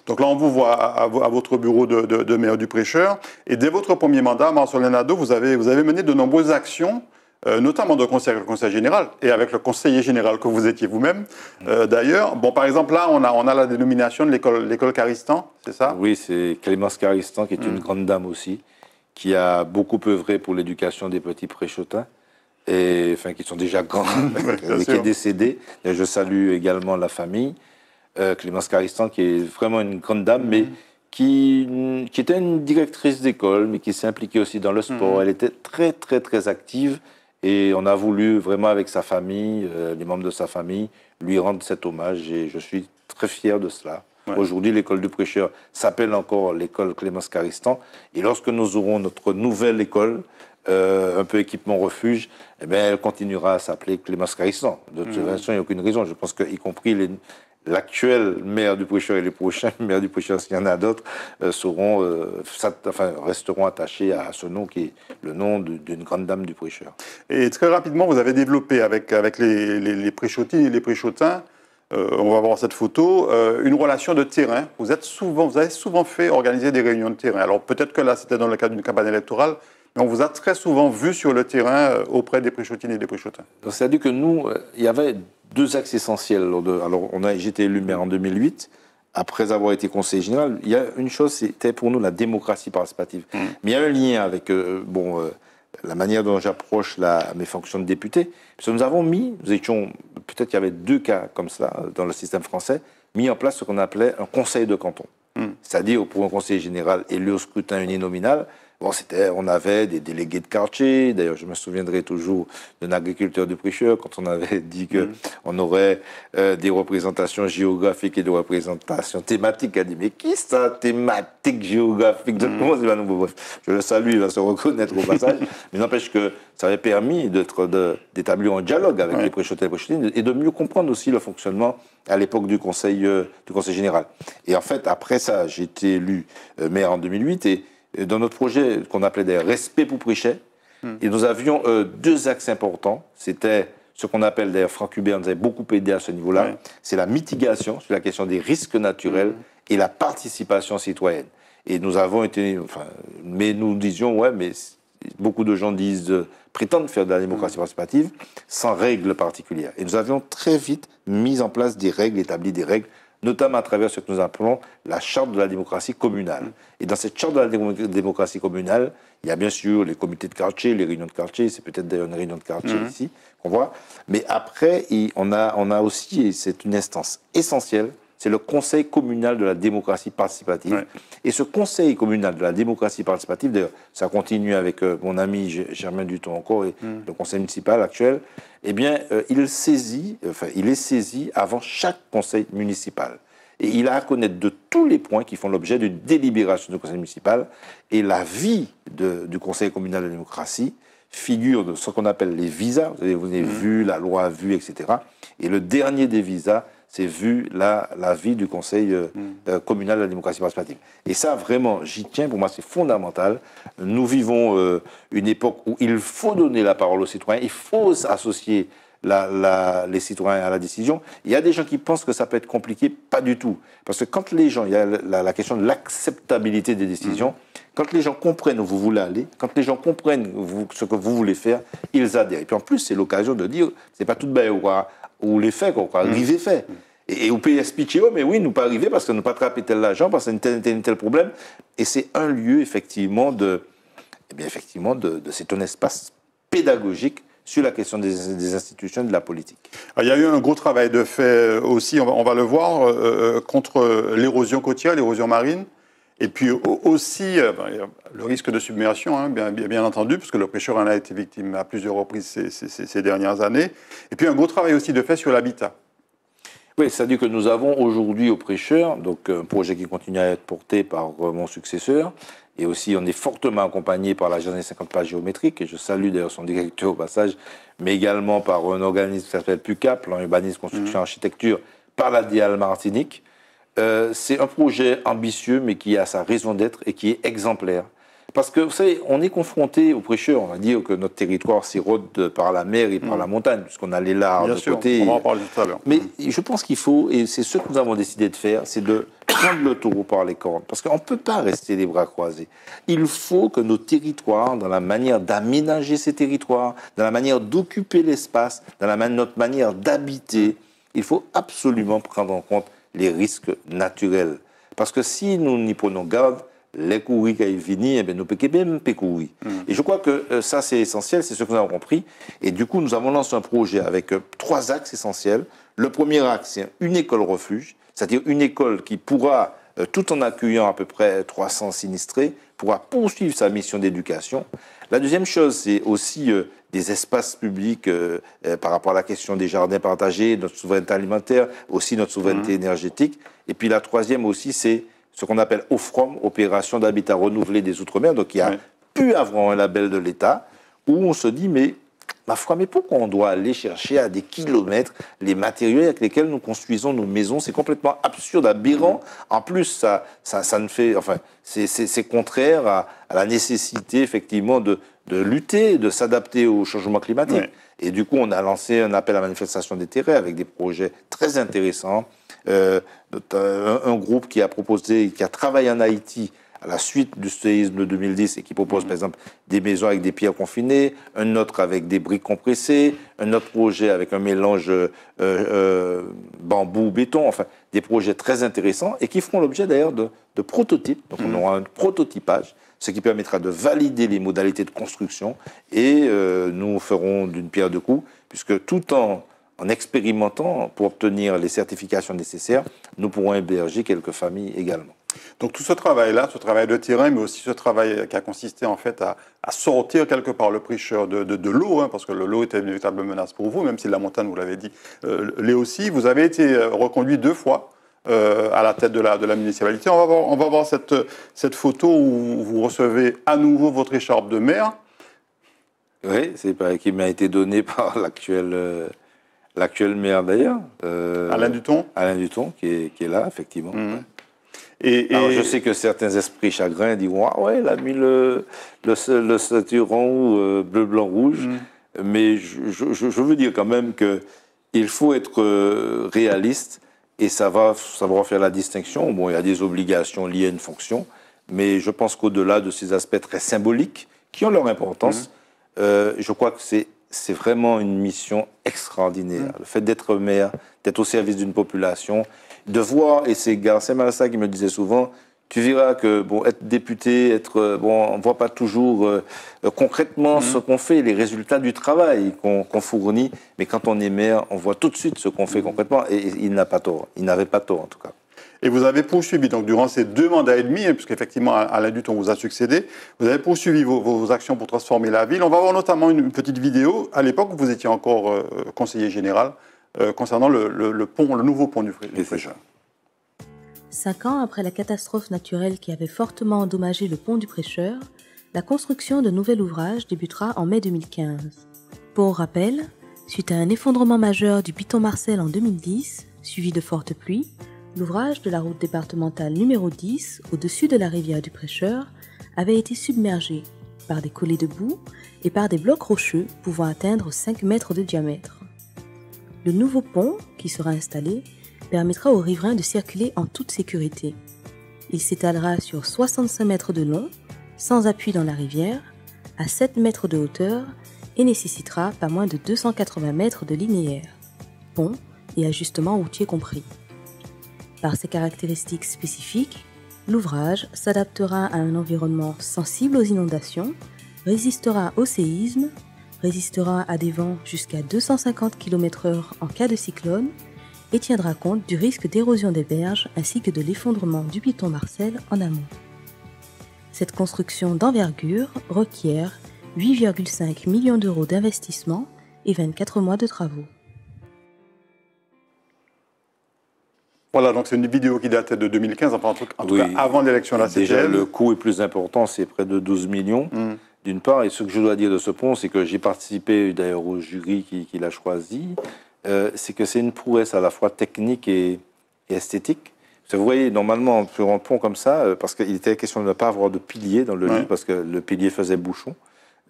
Donc là, on vous voit à, votre bureau de, maire du Prêcheur. Et dès votre premier mandat, Marcel Lenado, vous avez, vous avez mené de nombreuses actions euh, notamment de conseil le conseil général et avec le conseiller général que vous étiez vous-même. Mm. Euh, d'ailleurs, bon, par exemple, là, on a, on a la dénomination de l'école Caristan, c'est ça Oui, c'est Clémence Caristan, qui est une mm. grande dame aussi, qui a beaucoup œuvré pour l'éducation des petits préchotins et, enfin, qui sont déjà grands, *laughs* mais qui est décédé. je salue également la famille, euh, Clémence Caristan, qui est vraiment une grande dame, mais mm. qui, qui était une directrice d'école, mais qui s'est impliquée aussi dans le mm. sport. Elle était très, très, très active. Et on a voulu vraiment, avec sa famille, euh, les membres de sa famille, lui rendre cet hommage. Et je suis très fier de cela. Aujourd'hui, l'école du prêcheur s'appelle encore l'école Clémence Caristan. Et lorsque nous aurons notre nouvelle école, euh, un peu équipement refuge, eh bien, elle continuera à s'appeler Clémence Carisson. De toute mmh. façon, il n'y a aucune raison. Je pense que, y compris l'actuel maire du Prêcheur et les prochains *laughs* maires du Prêcheur, s'il y en a d'autres, euh, seront, euh, enfin, resteront attachés à ce nom qui est le nom d'une grande dame du Prêcheur. Et très rapidement, vous avez développé avec, avec les, les, et les Prêchotins on va voir cette photo, une relation de terrain. Vous, êtes souvent, vous avez souvent fait organiser des réunions de terrain. Alors peut-être que là, c'était dans le cadre d'une campagne électorale, on vous a très souvent vu sur le terrain euh, auprès des préchotines et des préchotins. C'est-à-dire que nous, euh, il y avait deux axes essentiels. alors, on a, élu maire en 2008. Après avoir été conseiller général, il y a une chose, c'était pour nous la démocratie participative. Mmh. Mais il y a un lien avec euh, bon, la manière dont j'approche mes fonctions de député. nous avons mis, nous étions, peut-être il y avait deux cas comme ça dans le système français, mis en place ce qu'on appelait un conseil de canton. Mmh. C'est-à-dire, pour un conseiller général élu au scrutin uninominal, Bon, c'était, on avait des délégués de quartier. D'ailleurs, je me souviendrai toujours d'un agriculteur de prêcheur quand on avait *laughs* dit que mm. on aurait euh, des représentations géographiques et des représentations thématiques. Il a dit mais qui ça thématique géographique de mm. Je le salue, il va se reconnaître au passage. *laughs* mais n'empêche que ça avait permis d'établir un dialogue avec les prêcheurs et les et de mieux comprendre aussi le fonctionnement à l'époque du conseil euh, du conseil général. Et en fait, après ça, j'ai été élu euh, maire en 2008 et dans notre projet qu'on appelait des Respect pour Prichet hmm. », et nous avions euh, deux axes importants. C'était ce qu'on appelle, d'ailleurs, Franck Hubert nous avait beaucoup aidé à ce niveau-là, c'est la mitigation sur la question des risques naturels hmm. et la participation citoyenne. Et nous avons été, enfin, mais nous disions, ouais, mais beaucoup de gens disent, euh, prétendent faire de la démocratie hmm. participative sans règles particulières. Et nous avions très vite mis en place des règles, établi des règles notamment à travers ce que nous appelons la charte de la démocratie communale. Et dans cette charte de la démocratie communale, il y a bien sûr les comités de quartier, les réunions de quartier, c'est peut-être d'ailleurs une réunion de quartier mhm. ici qu'on voit, mais après, on a, on a aussi, c'est une instance essentielle, c'est le Conseil communal de la démocratie participative. Et ce Conseil communal de la démocratie participative, d'ailleurs, ça continue avec euh, mon ami Germain Duton encore et mm. le Conseil municipal actuel, eh bien, euh, il saisit, enfin, il est saisi avant chaque Conseil municipal. Et il a à connaître de tous les points qui font l'objet d'une délibération du Conseil municipal. Et la vie du Conseil communal de la démocratie figure de ce qu'on appelle les visas. Vous avez, mm. vu, la loi a vu, etc. Et le dernier des visas, c'est vu là, la vie du Conseil euh, mm. euh, communal de la démocratie participative. Et ça, vraiment, j'y tiens, pour moi, c'est fondamental. Nous vivons euh, une époque où il faut donner la parole aux citoyens, il faut associer les citoyens à la décision. Il y a des gens qui pensent que ça peut être compliqué, pas du tout. Parce que quand les gens, il y a la, question de l'acceptabilité des décisions. Mm. Quand les gens comprennent où vous voulez aller, quand les gens comprennent vous, ce que vous voulez faire, ils adhèrent. Et puis en plus, c'est l'occasion de dire, c'est pas tout de quoi, ou les faits quoi, quoi mm. faits. fait. Et, au vous mais oui, nous pas arriver parce que nous pas attrapé tel agent, parce que tel, tel, tel problème. Et c'est un lieu effectivement de, eh bien effectivement de, c'est un espace pédagogique sur la question des, des, institutions de la politique. Ah, il y a eu un gros travail de fait euh, aussi, on va, le voir, euh, euh, contre l'érosion côtière, l'érosion marine. Et puis aussi, euh, ben, le risque de submersion, hein, bien, bien, entendu, que le pêcheur en a été victime à plusieurs reprises ces, dernières années. Et puis un gros travail aussi de fait sur l'habitat. Oui, c'est-à-dire que nous avons aujourd'hui au prêcheur, donc un projet qui continue à être porté par euh, mon successeur, et aussi on est fortement accompagné par la journée 50 pages géométriques, et je salue d'ailleurs son directeur au passage, mais également par un organisme qui s'appelle PUCAP, Plan Urbanisme, Construction, et mmh. Architecture, par la DIAL Martinique, euh, c'est un projet ambitieux, mais qui a sa raison d'être et qui est exemplaire. Parce que, vous savez, on est confronté aux prêcheurs. On va dire que notre territoire s'érode par la mer et par la mm. montagne, puisqu'on a les larves de côté. Mais mm. je pense qu'il faut, et c'est ce que nous avons décidé de faire, c'est de prendre le taureau par les cornes. Parce qu'on ne peut pas rester les bras croisés. Il faut que nos territoires, dans la manière d'aménager ces territoires, dans la manière d'occuper l'espace, dans la notre manière d'habiter, il faut absolument prendre en compte les risques naturels. Parce que si nous n'y prenons garde, les courriers qui fini, eh ben, nous pouvons même courir. Mm. Et je crois que euh, ça, c'est essentiel, c'est ce que nous avons compris. Et du coup, nous avons lancé un projet avec euh, trois axes essentiels. Le premier axe, c'est une école refuge, c'est-à-dire une école qui pourra, euh, tout en accueillant à peu près 300 sinistrés, pourra poursuivre sa mission d'éducation. La deuxième chose, c'est aussi des espaces publics euh, euh, par rapport à la question des jardins partagés, notre souveraineté alimentaire, aussi notre souveraineté mmh. énergétique. Et puis la troisième aussi, c'est ce qu'on appelle OFROM, Opération d'habitat renouvelé des Outre-mer. Donc il y a pu avoir un label de l'État où on se dit, mais mais pourquoi on doit aller chercher à des kilomètres les matériaux avec lesquels nous construisons nos maisons C'est complètement absurde, aberrant. Mm-hmm. En plus, ça, ne fait, enfin, c'est contraire à, la nécessité effectivement de, lutter, de s'adapter au changement climatique. Et du coup, on a lancé un appel à manifestation des terrains avec des projets très intéressants. Euh, un, un, groupe qui a proposé, qui a travaillé en Haïti à la suite du séisme de 2010 et qui propose, par mhm. exemple, des maisons avec des pierres confinées, un autre avec des briques compressées, un autre projet avec un mélange euh, euh, bambou-béton, enfin, des projets très intéressants et qui feront l'objet d'ailleurs de, prototypes. Donc, on mhm. aura un prototypage, ce qui permettra de valider les modalités de construction et euh, nous ferons d'une pierre deux coups, puisque tout en expérimentant pour obtenir les certifications nécessaires, nous pourrons héberger quelques familles également. Donc tout ce travail-là, ce travail de terrain, mais aussi ce travail qui a consisté en fait à, sortir quelque part le pricheur de, l'eau, hein, parce que l'eau était une véritable menace pour vous, même si la montagne, vous l'avez dit, euh, l'est aussi. Vous avez été euh, reconduit deux fois. Euh, à la tête de la, municipalité. On va voir, cette, photo où vous recevez à nouveau votre écharpe de maire. Oui, c'est qui m'a été donnée *laughs* par l'actuel maire d'ailleurs. Alain Duton Alain Duton, qui est, là, effectivement. Mhm. Et, Alors, je sais que certains esprits chagrins diront Ah ouais, il a mis le, le, le ceinturon euh, bleu, blanc, rouge. Mm. Mais je, je, veux dire quand même qu'il faut être euh, réaliste et ça va savoir faire la distinction. Bon, il y a des obligations liées à une fonction, mais je pense qu'au-delà de ces aspects très symboliques qui ont leur importance, mm. euh, je crois que c'est c'est vraiment une mission extraordinaire. Mm. Le fait d'être maire, d'être au service d'une population de voir, et c'est Garcet-Malassa qui me disait souvent, tu verras que bon, être député, être euh, bon, on voit pas toujours euh, euh, concrètement mm-hmm. ce qu'on fait, les résultats du travail qu'on fournit, mais quand on est maire, on voit tout de suite ce qu'on fait mm-hmm. concrètement, et, il n'a pas tort, il n'avait pas tort en tout cas. Et vous avez poursuivi, donc durant ces deux mandats et demi, hein, puisqu'effectivement Alain on vous a succédé, vous avez poursuivi vos, actions pour transformer la ville. On va voir notamment une petite vidéo. À l'époque, où vous étiez encore conseiller général. Euh, concernant le, nouveau pont du Prêcheur. Cinq ans après la catastrophe naturelle qui avait fortement endommagé le pont du Prêcheur, la construction de nouvel ouvrage débutera en mai 2015. Pour rappel, suite à un effondrement majeur du Piton Marcel en 2010, suivi de fortes pluies, l'ouvrage de la route départementale numéro 10, au-dessus de la rivière du Prêcheur, avait été submergé par des collées de boue et par des blocs rocheux pouvant atteindre 5 mètres de diamètre. Le nouveau pont qui sera installé permettra aux riverains de circuler en toute sécurité. Il s'étalera sur 65 mètres de long, sans appui dans la rivière, à 7 mètres de hauteur et nécessitera pas moins de 280 mètres de linéaire, pont et ajustement routier compris. Par ses caractéristiques spécifiques, l'ouvrage s'adaptera à un environnement sensible aux inondations, résistera au séisme résistera à des vents jusqu'à 250 km/h en cas de cyclone et tiendra compte du risque d'érosion des berges ainsi que de l'effondrement du piton Marcel en amont. Cette construction d'envergure requiert 8,5 millions d'euros d'investissement et 24 mois de travaux. Voilà, donc c'est une vidéo qui date de 2015, enfin en tout, cas avant l'élection de la CGL. le coût est plus important, c'est près de 12 millions. Hum d'une part, et ce que je dois dire de ce pont, c'est que j'ai participé d'ailleurs au jury qui, l'a choisi, euh, c'est que c'est une prouesse à la fois technique et, esthétique. Vous voyez, normalement, sur un pont comme ça, euh, parce qu'il était question de ne pas avoir de pilier dans le lit, parce que le pilier faisait bouchon,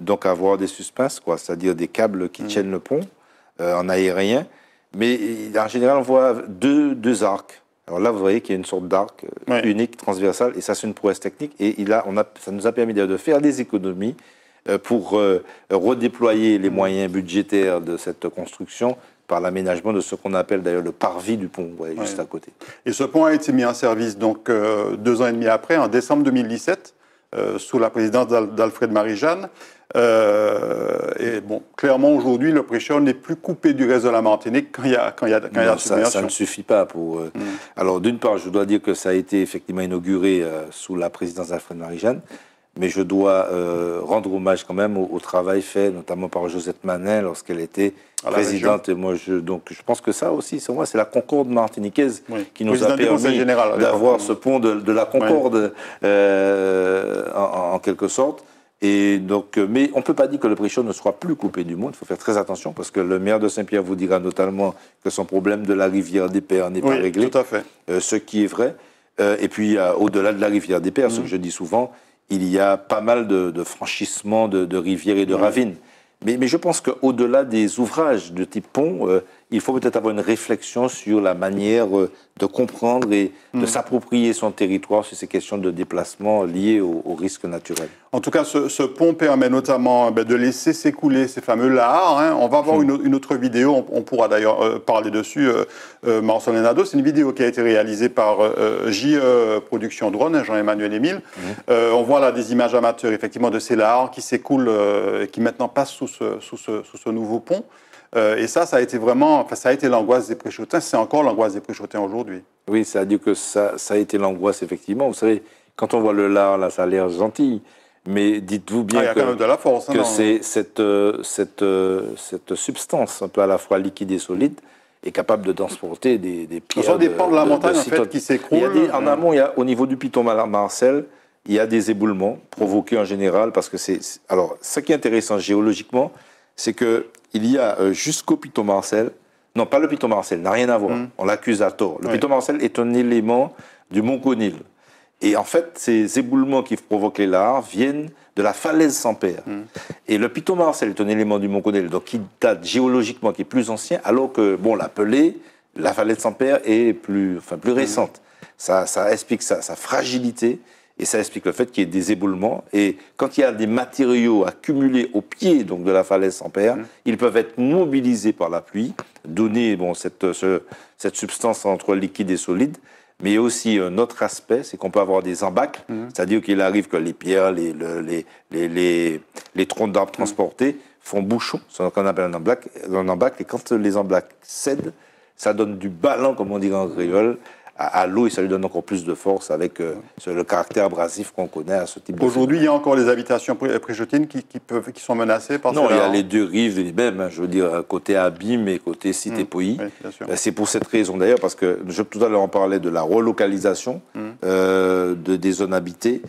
donc avoir des suspenses, quoi, c'est-à-dire des câbles qui mm. tiennent le pont euh, en aérien. Mais en général, on voit deux, deux arcs alors là, vous voyez qu'il y a une sorte d'arc euh, unique, transversal, et ça, c'est une prouesse technique. Et il a, on a, ça nous a permis de faire des économies euh, pour euh, redéployer les moyens budgétaires de cette construction par l'aménagement de ce qu'on appelle d'ailleurs le parvis du pont, juste à côté. Et ce pont a été mis en service donc deux ans et demi après, en décembre 2017, sous la présidence d'Alfred Marie-Jeanne. Euh, et bon, clairement, aujourd'hui, le prêcheur n'est plus coupé du reste de la Martinique quand il y a, quand il y a, ça, ne suffit pas pour. Euh, mm. Alors, d'une part, je dois dire que ça a été effectivement inauguré euh, sous la présidence d'Alfred Marie-Jeanne, mais je dois rendre hommage quand même au, travail fait, notamment par Josette Manin lorsqu'elle était présidente. Et moi, je, donc, je pense que ça aussi, c'est moi, c'est la concorde martiniquaise qui nous a permis d'avoir ce pont de, la concorde en quelque sorte. Et donc, euh, mais on ne peut pas dire que le prix ne soit plus coupé du monde. Il faut faire très attention parce que le maire de Saint-Pierre vous dira notamment que son problème de la rivière des Pères n'est pas réglé. Tout à fait. Euh, ce qui est vrai. Euh, et puis, au-delà de la rivière des Pères, ce mm. que je dis souvent, il y a pas mal de, franchissements de, rivières et de mm. ravines. mais, je pense qu'au-delà des ouvrages de type pont, il faut peut-être avoir une réflexion sur la manière euh, de comprendre et de mm. s'approprier son territoire sur ces questions de déplacement liées aux, risques naturels. En tout cas, ce, pont permet notamment euh, ben, de laisser s'écouler ces fameux lahars. Hein. On va voir mm. une, autre vidéo, on, pourra d'ailleurs euh, parler dessus, Marcel C'est une vidéo qui a été réalisée par J Production Drone, hein, Jean-Emmanuel Émile. Mm. on voit là des images amateurs, effectivement, de ces lahars qui s'écoulent, et qui maintenant passent sous ce nouveau pont. Euh, et ça, ça a été vraiment, ça a été l'angoisse des Préchotins, c'est encore l'angoisse des Préchotins aujourd'hui. Oui, ça a dit que ça, ça a été l'angoisse, effectivement. Vous savez, quand on voit le lard, là, ça a l'air gentil. Mais dites-vous bien que, que c'est cette, euh, cette, euh, cette, substance, un peu à la fois liquide et solide, est capable de transporter des, des Ça des dépend de la montagne qui s'écroulent. En hein. amont, au niveau du piton Marcel, il y a des éboulements provoqués en général parce que c'est. Alors, ce qui est intéressant géologiquement, c'est qu'il y a euh, jusqu'au Piton Marcel, non pas le Piton Marcel, n'a rien à voir, mm. on l'accuse à tort. Le Piton Marcel est un élément du mont Conil. Et en fait, ces éboulements qui provoquent les larves viennent de la falaise sans père. Mm. Et le Piton Marcel est un élément du mont Conil, donc qui date géologiquement, qui est plus ancien, alors que, bon, l'appeler la falaise sans père est plus, mm. récente. Ça, explique sa fragilité et ça explique le fait qu'il y ait des éboulements. Et quand il y a des matériaux accumulés au pied donc, de la falaise sans père, mmh. ils peuvent être mobilisés par la pluie, donner bon, cette, cette substance entre liquide et solide. Mais aussi un autre aspect, c'est qu'on peut avoir des embâcles, mmh. c'est-à-dire qu'il arrive que les pierres, les, les, troncs d'arbres mmh. transportés font bouchon, ce qu'on appelle un embâcle, et quand les embâcles cèdent, ça donne du ballon, comme on dit en créole, à, l'eau et ça lui donne encore plus de force avec euh, le caractère abrasif qu'on connaît à ce type Aujourd'hui, il y a encore les habitations préjetines qui, qui, peuvent, qui sont menacées par Non, il y a les deux rives de l'Ibem, hein, je veux dire, côté Abîme et côté Cité mmh. Pouilly. Euh, c'est pour cette raison d'ailleurs, parce que je, tout à l'heure on parlait de la relocalisation mmh. euh, de, des zones habitées.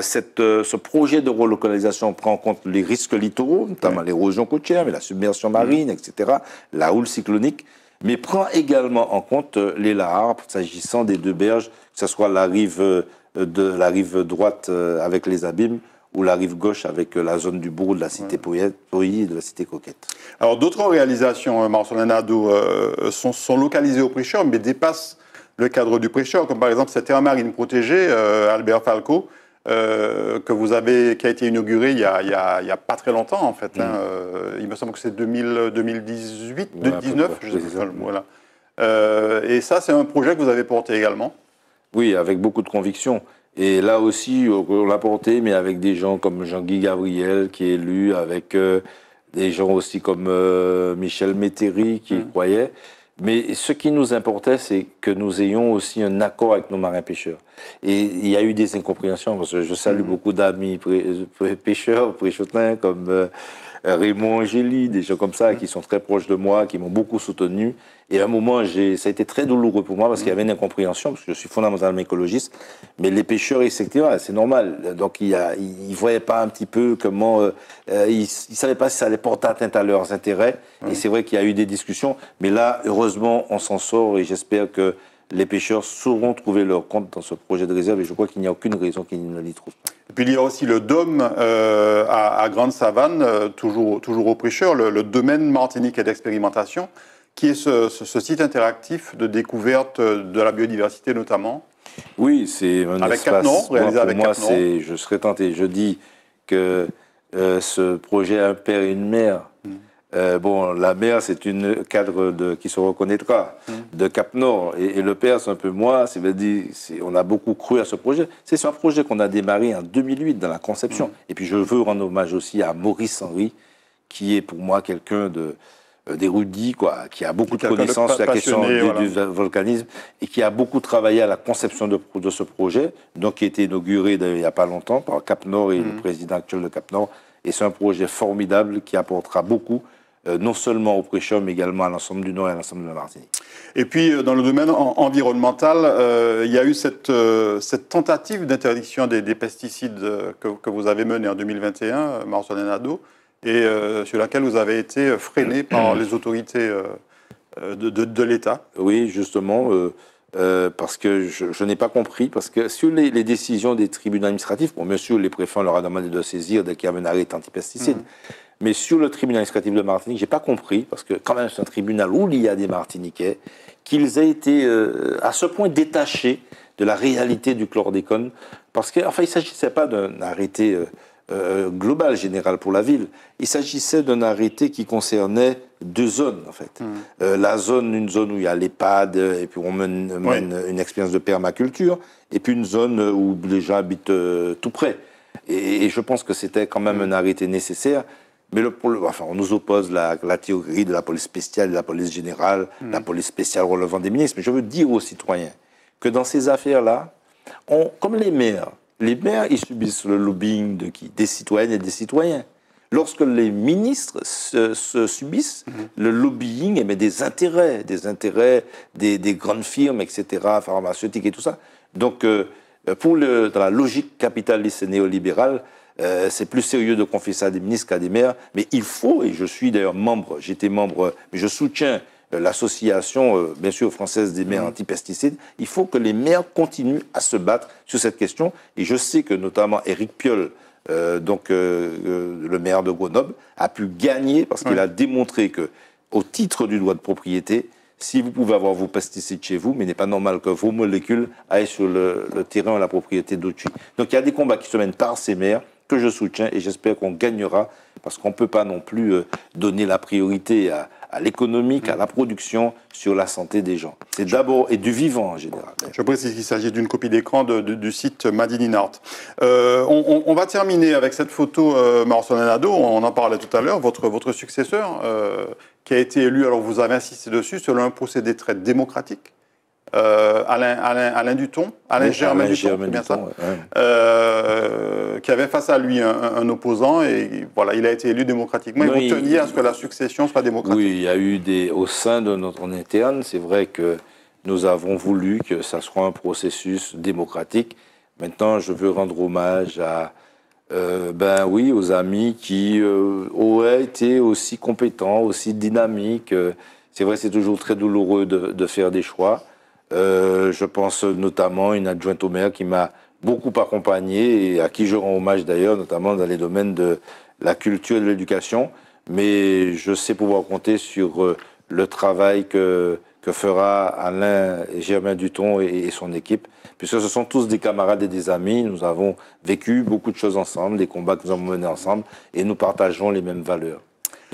cette, ce projet de relocalisation prend en compte les risques littoraux, notamment l'érosion côtière, mais la submersion marine, mmh. etc., la houle cyclonique mais prend également en compte euh, les larves s'agissant des deux berges, que ce soit la rive, euh, de, la rive droite euh, avec les abîmes ou la rive gauche avec la zone du bourg de la cité ouais. et de la cité Coquette. Alors d'autres réalisations, Marcelin Nadeau, sont, localisées au Prêcheur, mais dépassent le cadre du Prêcheur, comme par exemple cette terre marine protégée, Albert Falco, euh, que vous avez, qui a été inauguré il n'y a, pas très longtemps, en fait. Hein, mm. euh, il me semble que c'est 2018, 2019, voilà. Euh, et ça, c'est un projet que vous avez porté également Oui, avec beaucoup de conviction. Et là aussi, on l'a porté, mais avec des gens comme Jean-Guy Gabriel, qui est élu, avec des gens aussi comme Michel Métairie, qui mm. croyait. Mais ce qui nous importait, c'est que nous ayons aussi un accord avec nos marins pêcheurs. Et il y a eu des incompréhensions, parce que je salue mm-hmm. beaucoup d'amis pêcheurs, préchotins, comme euh, Raymond Angéli, des gens comme ça qui sont très proches de moi, qui m'ont beaucoup soutenu. Et à un moment, ça a été très douloureux pour moi parce qu'il y avait une incompréhension, parce que je suis fondamentalement écologiste. Mais les pêcheurs, etc., c'est normal. Donc, ils ne voyaient pas un petit peu comment. Euh, ils ne savaient pas si ça allait porter atteinte à leurs intérêts. Et mmh. c'est vrai qu'il y a eu des discussions. Mais là, heureusement, on s'en sort et j'espère que les pêcheurs sauront trouver leur compte dans ce projet de réserve et je crois qu'il n'y a aucune raison qu'ils ne l'y trouvent Et puis il y a aussi le Dôme euh, à, Grande Savane, euh, toujours, toujours aux pêcheurs, le, domaine Martinique et d'expérimentation, qui est ce, site interactif de découverte de la biodiversité notamment. Oui, c'est un avec Quatre noms, réalisé moi, avec moi, je serais tenté. Je dis que euh, ce projet a un père et une mère euh, bon, la mère, c'est une cadre de, qui se reconnaîtra, mm. de Cap-Nord. Et, le père, c'est un peu moi. on a beaucoup cru à ce projet. C'est un projet qu'on a démarré en 2008 dans la conception. Mm. Et puis, je veux rendre hommage aussi à Maurice Henry, qui est pour moi quelqu'un de euh, d'érudit, quoi, qui a beaucoup de connaissances sur la question du, volcanisme et qui a beaucoup travaillé à la conception de, de ce projet, donc qui a été inauguré il n'y a pas longtemps par Cap Nord et le mm. président actuel de Cap Nord. Et c'est un projet formidable qui apportera beaucoup euh, non seulement au Préchaume, mais également à l'ensemble du Nord et à l'ensemble de la Martinique. Et puis, euh, dans le domaine environnemental, euh, il y a eu cette, tentative d'interdiction des, pesticides que, vous avez menée en 2021, Marcel Nadeau, et sur laquelle vous avez été freiné par *coughs* les autorités de, l'État. Oui, justement. parce que je, n'ai pas compris, parce que sur les, décisions des tribunaux administratifs, bon, bien sûr, les préfets, leur a demandé de saisir dès qu'il y avait un arrêt anti-pesticides. Mm. Mais sur le tribunal administratif de Martinique, j'ai pas compris, parce que quand même c'est un tribunal où il y a des Martiniquais, qu'ils aient été euh, à ce point détachés de la réalité du chlordécone, parce qu'il enfin, il s'agissait pas d'un arrêté euh, euh, global, général pour la ville. Il s'agissait d'un arrêté qui concernait deux zones, en fait. Hmm. la zone, une zone où il y a l'EHPAD, et puis on mène, une expérience de permaculture, et puis une zone où les gens habitent tout près. Et, je pense que c'était quand même hmm. un arrêté nécessaire mais enfin, on nous oppose la, théorie de la police spéciale, de la police générale, hmm. la police spéciale relevant des ministres. Mais je veux dire aux citoyens que dans ces affaires-là, comme les maires, les maires, ils subissent le lobbying de qui Des citoyennes et des citoyens. Lorsque les ministres se, subissent hmm. le lobbying mais des intérêts, des intérêts des, grandes firmes, etc., pharmaceutiques et tout ça. Donc, euh, pour dans la logique capitaliste néolibérale, euh, c'est plus sérieux de confesser ça à des ministres qu'à des maires. Mais il faut, et je suis d'ailleurs membre, j'étais membre, mais je soutiens euh, l'association, euh, bien sûr, française des maires mmh. anti-pesticides, il faut que les maires continuent à se battre sur cette question. Et je sais que notamment Éric Piolle, donc le maire de Grenoble, a pu gagner parce qu'il a démontré que, au titre du droit de propriété, si vous pouvez avoir vos pesticides chez vous, mais il n'est pas normal que vos molécules aillent sur le, le terrain à la propriété d'autrui. Donc il y a des combats qui se mènent par ces maires que je soutiens et j'espère qu'on gagnera parce qu'on ne peut pas non plus euh, donner la priorité à, l'économique, à la production, sur la santé des gens. C'est d'abord, et du vivant en général. Je précise qu'il s'agit d'une copie d'écran du site Madini Nart. Euh, on, va terminer avec cette photo, euh, Marcel on en parlait tout à l'heure, votre, votre successeur, qui a été élu, alors vous avez insisté dessus, selon un procédé très démocratique. Euh, Alain, Alain, Alain, Duton, Alain Germain, Duton, euh, qui avait face à lui un, opposant et voilà, il a été élu démocratiquement. et vous teniez à ce que la succession soit démocratique. Oui, il y a eu des au sein de notre interne, c'est vrai que nous avons voulu que ça soit un processus démocratique. Maintenant, je veux rendre hommage à euh, ben oui, aux amis qui auraient été aussi compétents, aussi dynamiques. C'est vrai, c'est toujours très douloureux de, de faire des choix. Euh, je pense notamment une adjointe au maire qui m'a beaucoup accompagné et à qui je rends hommage d'ailleurs, notamment dans les domaines de la culture et de l'éducation. Mais je sais pouvoir compter sur euh, le travail que, que fera Alain et Germain Duton et, son équipe, puisque ce sont tous des camarades et des amis. Nous avons vécu beaucoup de choses ensemble, des combats que nous avons menés ensemble, et nous partageons les mêmes valeurs.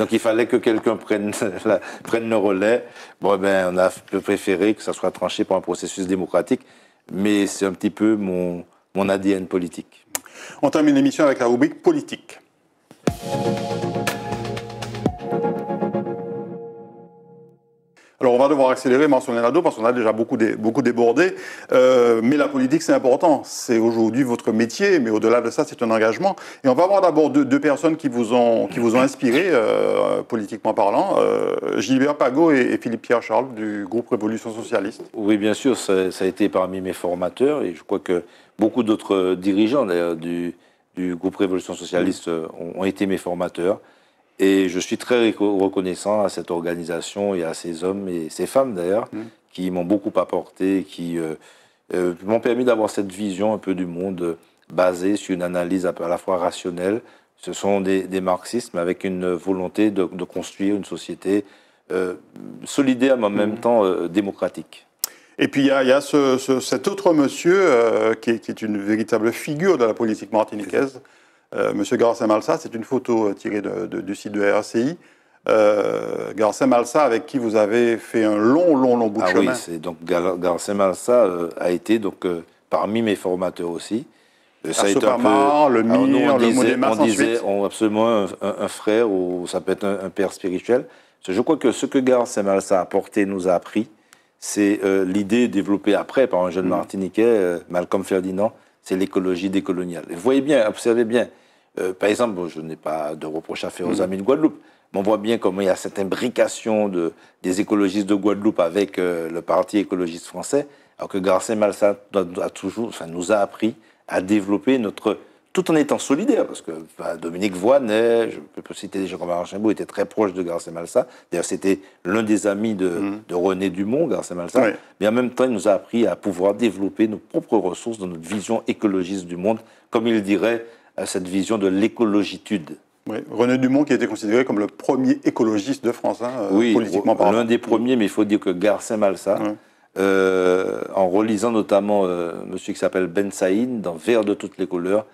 Donc il fallait que quelqu'un *laughs* prenne, le relais. Bon, ben, on a préféré que ça soit tranché par un processus démocratique, mais c'est un petit peu mon, mon ADN politique. On termine l'émission avec la rubrique politique. Alors on va devoir accélérer, Monsieur l'ado, parce qu'on a déjà beaucoup, débordé. Euh, mais la politique, c'est important. C'est aujourd'hui votre métier, mais au-delà de ça, c'est un engagement. Et on va voir d'abord deux, personnes qui vous ont, inspiré, euh, politiquement parlant, euh, Gilbert Pagot et, Philippe-Pierre Charles du groupe Révolution Socialiste. Oui, bien sûr, ça, a été parmi mes formateurs, et je crois que beaucoup d'autres dirigeants, du, groupe Révolution Socialiste ont été mes formateurs. Et je suis très reconnaissant à cette organisation et à ces hommes et ces femmes d'ailleurs mm. qui m'ont beaucoup apporté, qui euh, euh, m'ont permis d'avoir cette vision un peu du monde euh, basée sur une analyse à la fois rationnelle. Ce sont des, des marxistes, mais avec une volonté de, construire une société solidaire, mais en même mm. temps démocratique. Et puis il y a, cet autre monsieur qui qui, est, une véritable figure de la politique martiniquaise. Euh, Monsieur Garcin Malsa, c'est une photo euh, tirée du site de RCI. Euh, Malsa, avec qui vous avez fait un long, long, long bout de ah chemin. Oui, donc Garcin Malsa euh, a été donc parmi mes formateurs aussi. ça a le ah, mire, le disait, on disait on, absolument un, frère ou ça peut être un, père spirituel. Je crois que ce que Garcin Malsa a apporté, nous a appris, c'est l'idée développée après par un jeune mm. Martiniquais, Malcolm Ferdinand, c'est l'écologie décoloniale. vous voyez bien, observez bien. Euh, par exemple, je n'ai pas de reproche à faire aux mm. amis de Guadeloupe, mais on voit bien comment il y a cette imbrication des écologistes de Guadeloupe avec euh, le Parti écologiste français, alors que Garcin Malsat a toujours, enfin, nous a appris à développer notre tout en étant solidaire, parce que bah, Dominique Voinet, je peux citer déjà jean claude était très proche de garcet Malsa. D'ailleurs, c'était l'un des amis de, mm. René Dumont, garcet Malsa. Mais en même temps, il nous a appris à pouvoir développer nos propres ressources dans notre vision écologiste du monde, comme il dirait à cette vision de l'écologitude. Oui, René Dumont qui était considéré comme le premier écologiste de France, hein, euh, politiquement parlant. l'un des premiers, mais il faut dire que garcet Malsa, euh, en relisant notamment euh, monsieur qui s'appelle Ben Saïd, dans Vert de toutes les couleurs,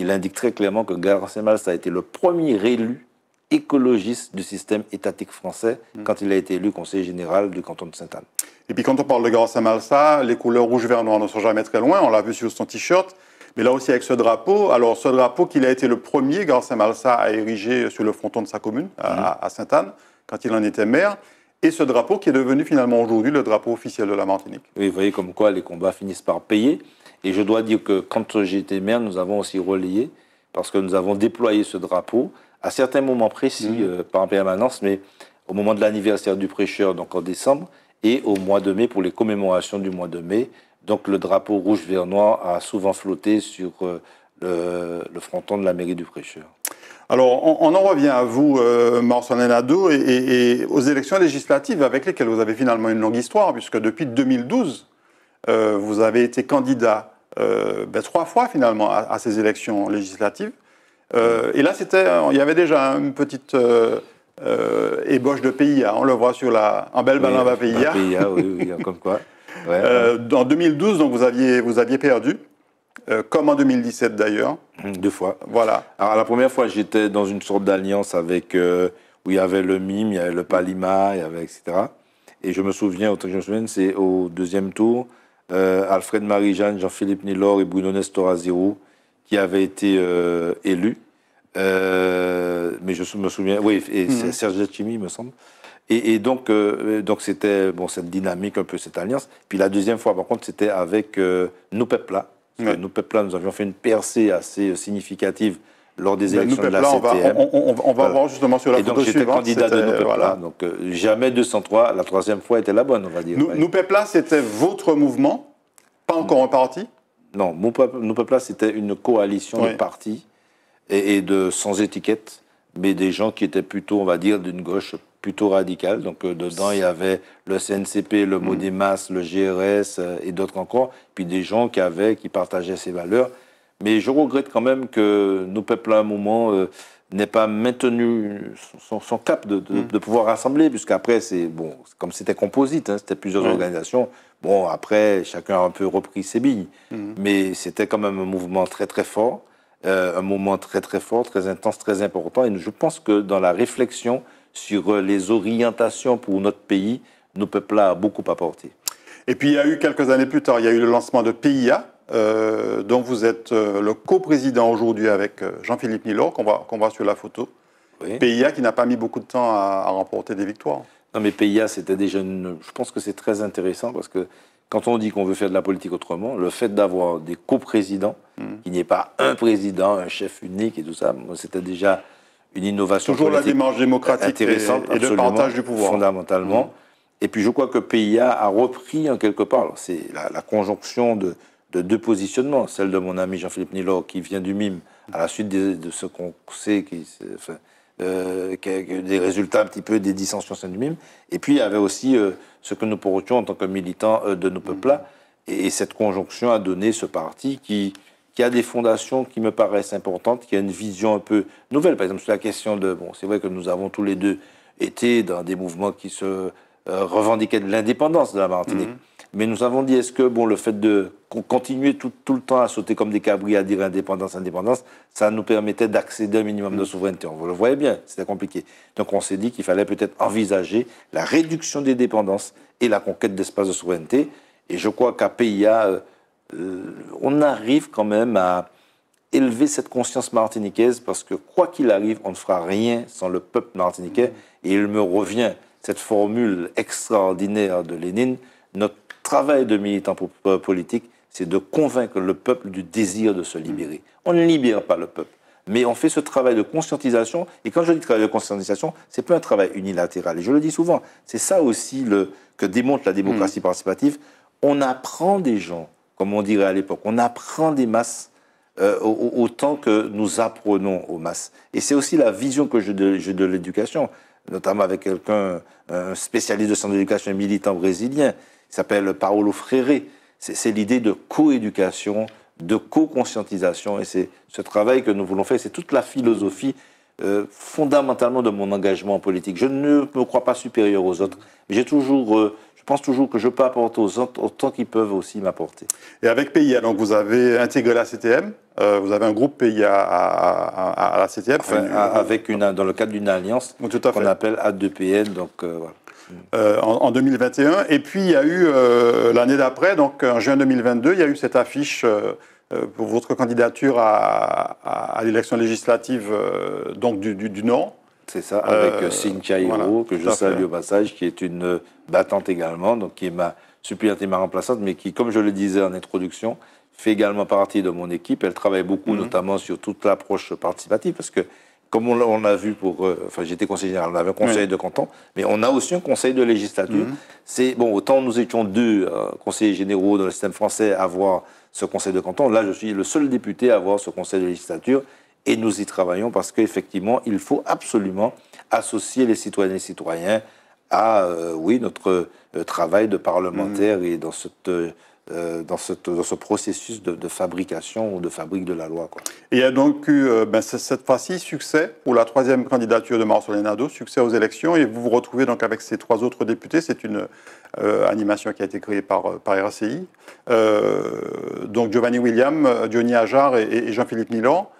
il indique très clairement que Garcin Malsa a été le premier élu écologiste du système étatique français mm. quand il a été élu conseiller général du canton de Sainte-Anne. Et puis quand on parle de Garcin Malsa, les couleurs rouge, vert, noir ne sont jamais très loin. On l'a vu sur son t-shirt. Mais là aussi avec ce drapeau, alors ce drapeau qu'il a été le premier, Garcin Malsa, à ériger sur le fronton de sa commune, mm. à, Sainte-Anne, quand il en était maire. Et ce drapeau qui est devenu finalement aujourd'hui le drapeau officiel de la Martinique. Oui, vous voyez comme quoi les combats finissent par payer. Et je dois dire que quand j'étais maire, nous avons aussi relayé, parce que nous avons déployé ce drapeau à certains moments précis, mhm. euh, pas en permanence, mais au moment de l'anniversaire du prêcheur, donc en décembre, et au mois de mai pour les commémorations du mois de mai. Donc le drapeau rouge-vert-noir a souvent flotté sur euh, le, fronton de la mairie du prêcheur. Alors, on, en revient à vous, euh, Marcel et, et, aux élections législatives avec lesquelles vous avez finalement une longue histoire, puisque depuis 2012, euh, vous avez été candidat euh, ben, trois fois finalement à, ces élections législatives. Euh, et là, c'était, il y avait déjà une petite ébauche de PIA. On le voit sur la, en belle oui, PIA. PIA, oui, comme quoi. *laughs* en 2012, donc vous aviez, vous aviez perdu. comme en 2017 d'ailleurs. Hum, deux fois. Voilà. Alors la première fois, j'étais dans une sorte d'alliance avec où il y avait le mime, il y avait le palima, etc. Et je me souviens, autant que je me souviens, c'est au deuxième tour, euh, Alfred Marie-Jeanne, Jean-Philippe Nilor et Bruno Nestor qui avaient été euh, élus. Euh, mais je me souviens, oui, et hmm. Serge Chimi, me semble. Et, donc, donc c'était bon, cette dynamique, un peu cette alliance. Puis la deuxième fois, par contre, c'était avec Nous Pepla. Nous Pepla, nous avions fait une percée assez significative lors des bah, élections de la CTM. On va, on, va voir justement sur la photo suivante. donc j'étais candidat de Noupepla, donc euh, jamais 203, la troisième fois était la bonne, on va dire. Nous, c'était votre mouvement, pas mm. encore un parti Non, Nous c'était une coalition de partis et, de sans étiquette, mais des gens qui étaient plutôt, on va dire, d'une gauche plutôt radicale. Donc euh, dedans, il y avait le CNCP, le Modimas, mm. le GRS euh, et d'autres encore, puis des gens qui avaient, qui partageaient ces valeurs. Mais je regrette quand même que nos peuples, à un moment, euh, n'ait pas maintenu son, cap mm. de, pouvoir rassembler, puisqu'après, c'est bon, comme c'était composite, hein, c'était plusieurs organisations. Bon, après, chacun a un peu repris ses billes. Mm. Mais c'était quand même un mouvement très, très fort, euh, un moment très, très fort, très intense, très important. Et je pense que dans la réflexion sur euh, les orientations pour notre pays, nos peuples-là a beaucoup apporté. Et puis, il y a eu quelques années plus tard, il y a eu le lancement de PIA, euh, dont vous êtes le euh, le coprésident aujourd'hui avec euh, Jean-Philippe Milor, qu'on voit, sur la photo. PIA qui n'a pas mis beaucoup de temps à, remporter des victoires. Non, mais PIA, c'était déjà une... Je pense que c'est très intéressant parce que quand on dit qu'on veut faire de la politique autrement, le fait d'avoir des coprésidents, mmh. qu'il n'y ait pas un président, un chef unique et tout ça, c'était déjà une innovation. Toujours la démarche démocratique et, le partage du pouvoir. Fondamentalement. Hmm. Et puis je crois que PIA a repris en quelque part, c'est la, conjonction de, de deux positionnements, celle de mon ami Jean-Philippe Nilor qui vient du MIME à la suite de ce qu'on sait, qui, euh, des résultats un petit peu des dissensions au sein du MIME, et puis il y avait aussi euh, ce que nous pourrions en tant que militants euh, de nos peuples et, et, cette conjonction a donné ce parti qui, a des fondations qui me paraissent importantes, qui a une vision un peu nouvelle, par exemple sur la question de, bon, c'est vrai que nous avons tous les deux été dans des mouvements qui se revendiquaient de l'indépendance de la Martinique. Mmh. Mais nous avons dit, est-ce que bon, le fait de continuer tout, le temps à sauter comme des cabris à dire indépendance, indépendance, ça nous permettait d'accéder à un minimum de mm. souveraineté. On le voyait bien, c'était compliqué. Donc on s'est dit qu'il fallait peut-être envisager la réduction des dépendances et la conquête d'espace de souveraineté. Et je crois qu'à PIA, euh, euh, on arrive quand même à élever cette conscience martiniquaise parce que quoi qu'il arrive, on ne fera rien sans le peuple martiniquais. Mm. Et il me revient cette formule extraordinaire de Lénine, notre travail de militant euh, politique, c'est de convaincre le peuple du désir de se mm. libérer. On ne libère pas le peuple, mais on fait ce travail de conscientisation. Et quand je dis travail de conscientisation, c'est pas un travail unilatéral. Et je le dis souvent, c'est ça aussi le, que démontre la démocratie mm. participative. On apprend des gens, comme on dirait à l'époque, on apprend des masses euh, autant que nous apprenons aux masses. Et c'est aussi la vision que j'ai de, l'éducation, notamment avec quelqu'un, un spécialiste de d'éducation, un militant brésilien, qui s'appelle Paolo Fréré, C'est l'idée de coéducation, de co-conscientisation. Et c'est ce travail que nous voulons faire. C'est toute la philosophie euh, fondamentalement de mon engagement politique. Je ne me crois pas supérieur aux autres, mais j'ai toujours, euh, je pense toujours que je peux apporter aux autres autant qu'ils peuvent aussi m'apporter. Et avec PIA, donc vous avez intégré la CTM, euh, vous avez un groupe PIA à, à, la CTM avec une, dans le cadre d'une alliance qu'on appelle A2PN. Donc, voilà. Euh, en, 2021. Et puis, il y a eu, euh, l'année d'après, donc euh, en juin 2022, il y a eu cette affiche pour votre candidature à, l'élection législative donc du, Nord. C'est ça, avec Cynthia Hiro, que je salue au passage, qui est une battante également, donc qui est ma suppléante et ma remplaçante, mais qui, comme je le disais en introduction, fait également partie de mon équipe. Elle travaille beaucoup, mhm. notamment sur toute l'approche participative, parce que comme on, l'a vu pour, euh, enfin j'étais conseiller général, on avait un conseil de canton, mais on a aussi un conseil de législature. Mhm. C'est bon, autant nous étions deux euh, conseillers généraux dans le système français à avoir ce conseil de canton. Là, je suis le seul député à avoir ce conseil de législature et nous y travaillons parce qu'effectivement, il faut absolument associer les citoyennes et citoyens à, euh, oui, notre travail de parlementaire mhm. et dans cette euh, dans, ce processus de, fabrication ou de fabrique de la loi. Et il y a donc eu euh, ben, cette fois-ci succès pour la troisième candidature de Marcel lenado succès aux élections, et vous vous retrouvez donc avec ces trois autres députés. C'est une euh, animation qui a été créée par, par RCI. donc Giovanni William, Johnny Ajar et, Jean-Philippe Milan.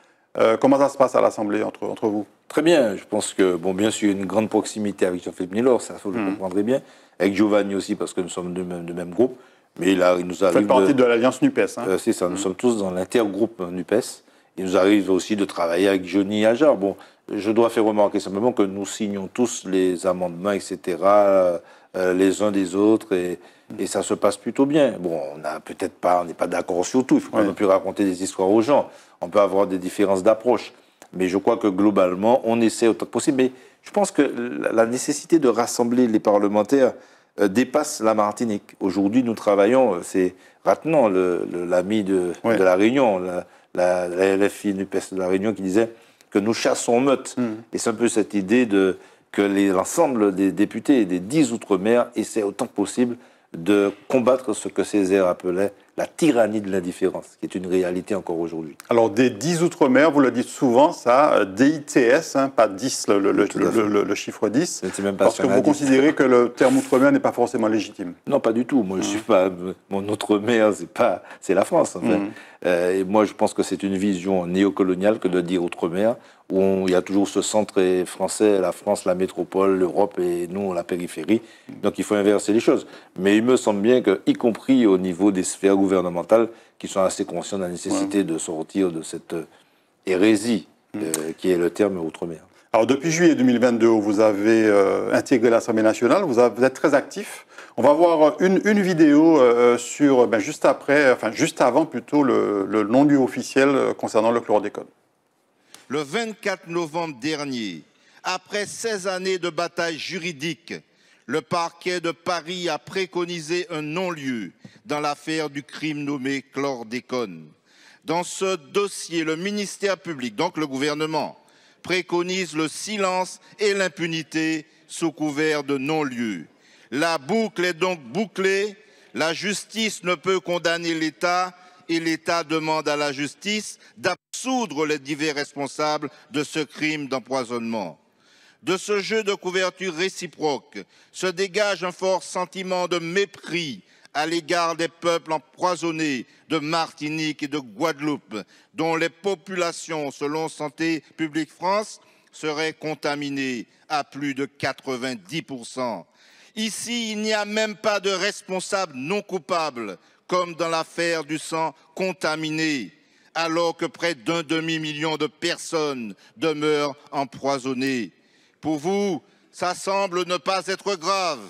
comment ça se passe à l'Assemblée entre, entre vous Très bien. Je pense que, bon, bien sûr, une grande proximité avec Jean-Philippe Milan, ça, vous le hmm. comprendrez bien. Avec Giovanni aussi, parce que nous sommes de même groupe. Mais là, il nous Vous faites partie de, l'Alliance NUPES. Hein. Euh, c'est ça, nous mmh. sommes tous dans l'intergroupe NUPES. Il nous arrive aussi de travailler avec Johnny Ajar. Bon, je dois faire remarquer simplement que nous signons tous les amendements, etc., euh, euh, les uns des autres, mmh. et, ça se passe plutôt bien. Bon, on n'a peut-être pas, on n'est pas d'accord sur tout. Il faut pas plus raconter des histoires aux gens. On peut avoir des différences d'approche. Mais je crois que globalement, on essaie autant que possible. Mais je pense que la nécessité de rassembler les parlementaires, euh, dépasse la Martinique. Aujourd'hui, nous travaillons, euh, c'est maintenant l'ami de, la Réunion, la, la, LFI de la Réunion, qui disait que nous chassons meute. Hmm. Et c'est un peu cette idée de, que l'ensemble des députés des dix Outre-mer essaient autant que possible de combattre ce que Césaire appelait la tyrannie de l'indifférence, qui est une réalité encore aujourd'hui. Alors, des 10 Outre-mer, vous le dites souvent, ça, euh, DITS, hein, pas 10, le, chiffre 10. Même parce que vous considérez que le terme Outre-mer n'est pas forcément légitime. Non, pas du tout. Moi, je mmh. suis pas. Mon Outre-mer, c'est pas. C'est la France, en fait. Mmh. Euh, et moi, je pense que c'est une vision néocoloniale que de dire Outre-mer, où il y a toujours ce centre français, la France, la métropole, l'Europe et nous, la périphérie. Mmh. Donc, il faut inverser les choses. Mais il me semble bien que, y compris au niveau des sphères qui sont assez conscients de la nécessité de sortir de cette euh, hérésie mm. euh, qui est le terme outre-mer. Alors depuis juillet 2022, vous avez euh, intégré l'Assemblée nationale, vous, êtes très actif. On va voir une, vidéo sur ben, juste après, enfin juste avant plutôt le, le du officiel concernant le chlordécone. Le 24 novembre dernier, après 16 années de bataille juridique, le parquet de Paris a préconisé un non-lieu dans l'affaire du crime nommé chlordécone. Dans ce dossier, le ministère public, donc le gouvernement, préconise le silence et l'impunité sous couvert de non-lieu. La boucle est donc bouclée, la justice ne peut condamner l'État et l'État demande à la justice d'absoudre les divers responsables de ce crime d'empoisonnement. De ce jeu de couverture réciproque se dégage un fort sentiment de mépris à l'égard des peuples empoisonnés de Martinique et de Guadeloupe, dont les populations, selon Santé publique France, seraient contaminées à plus de 90%. Ici, il n'y a même pas de responsable non coupable, comme dans l'affaire du sang contaminé, alors que près d'un demi-million de personnes demeurent empoisonnées. Pour vous, ça semble ne pas être grave.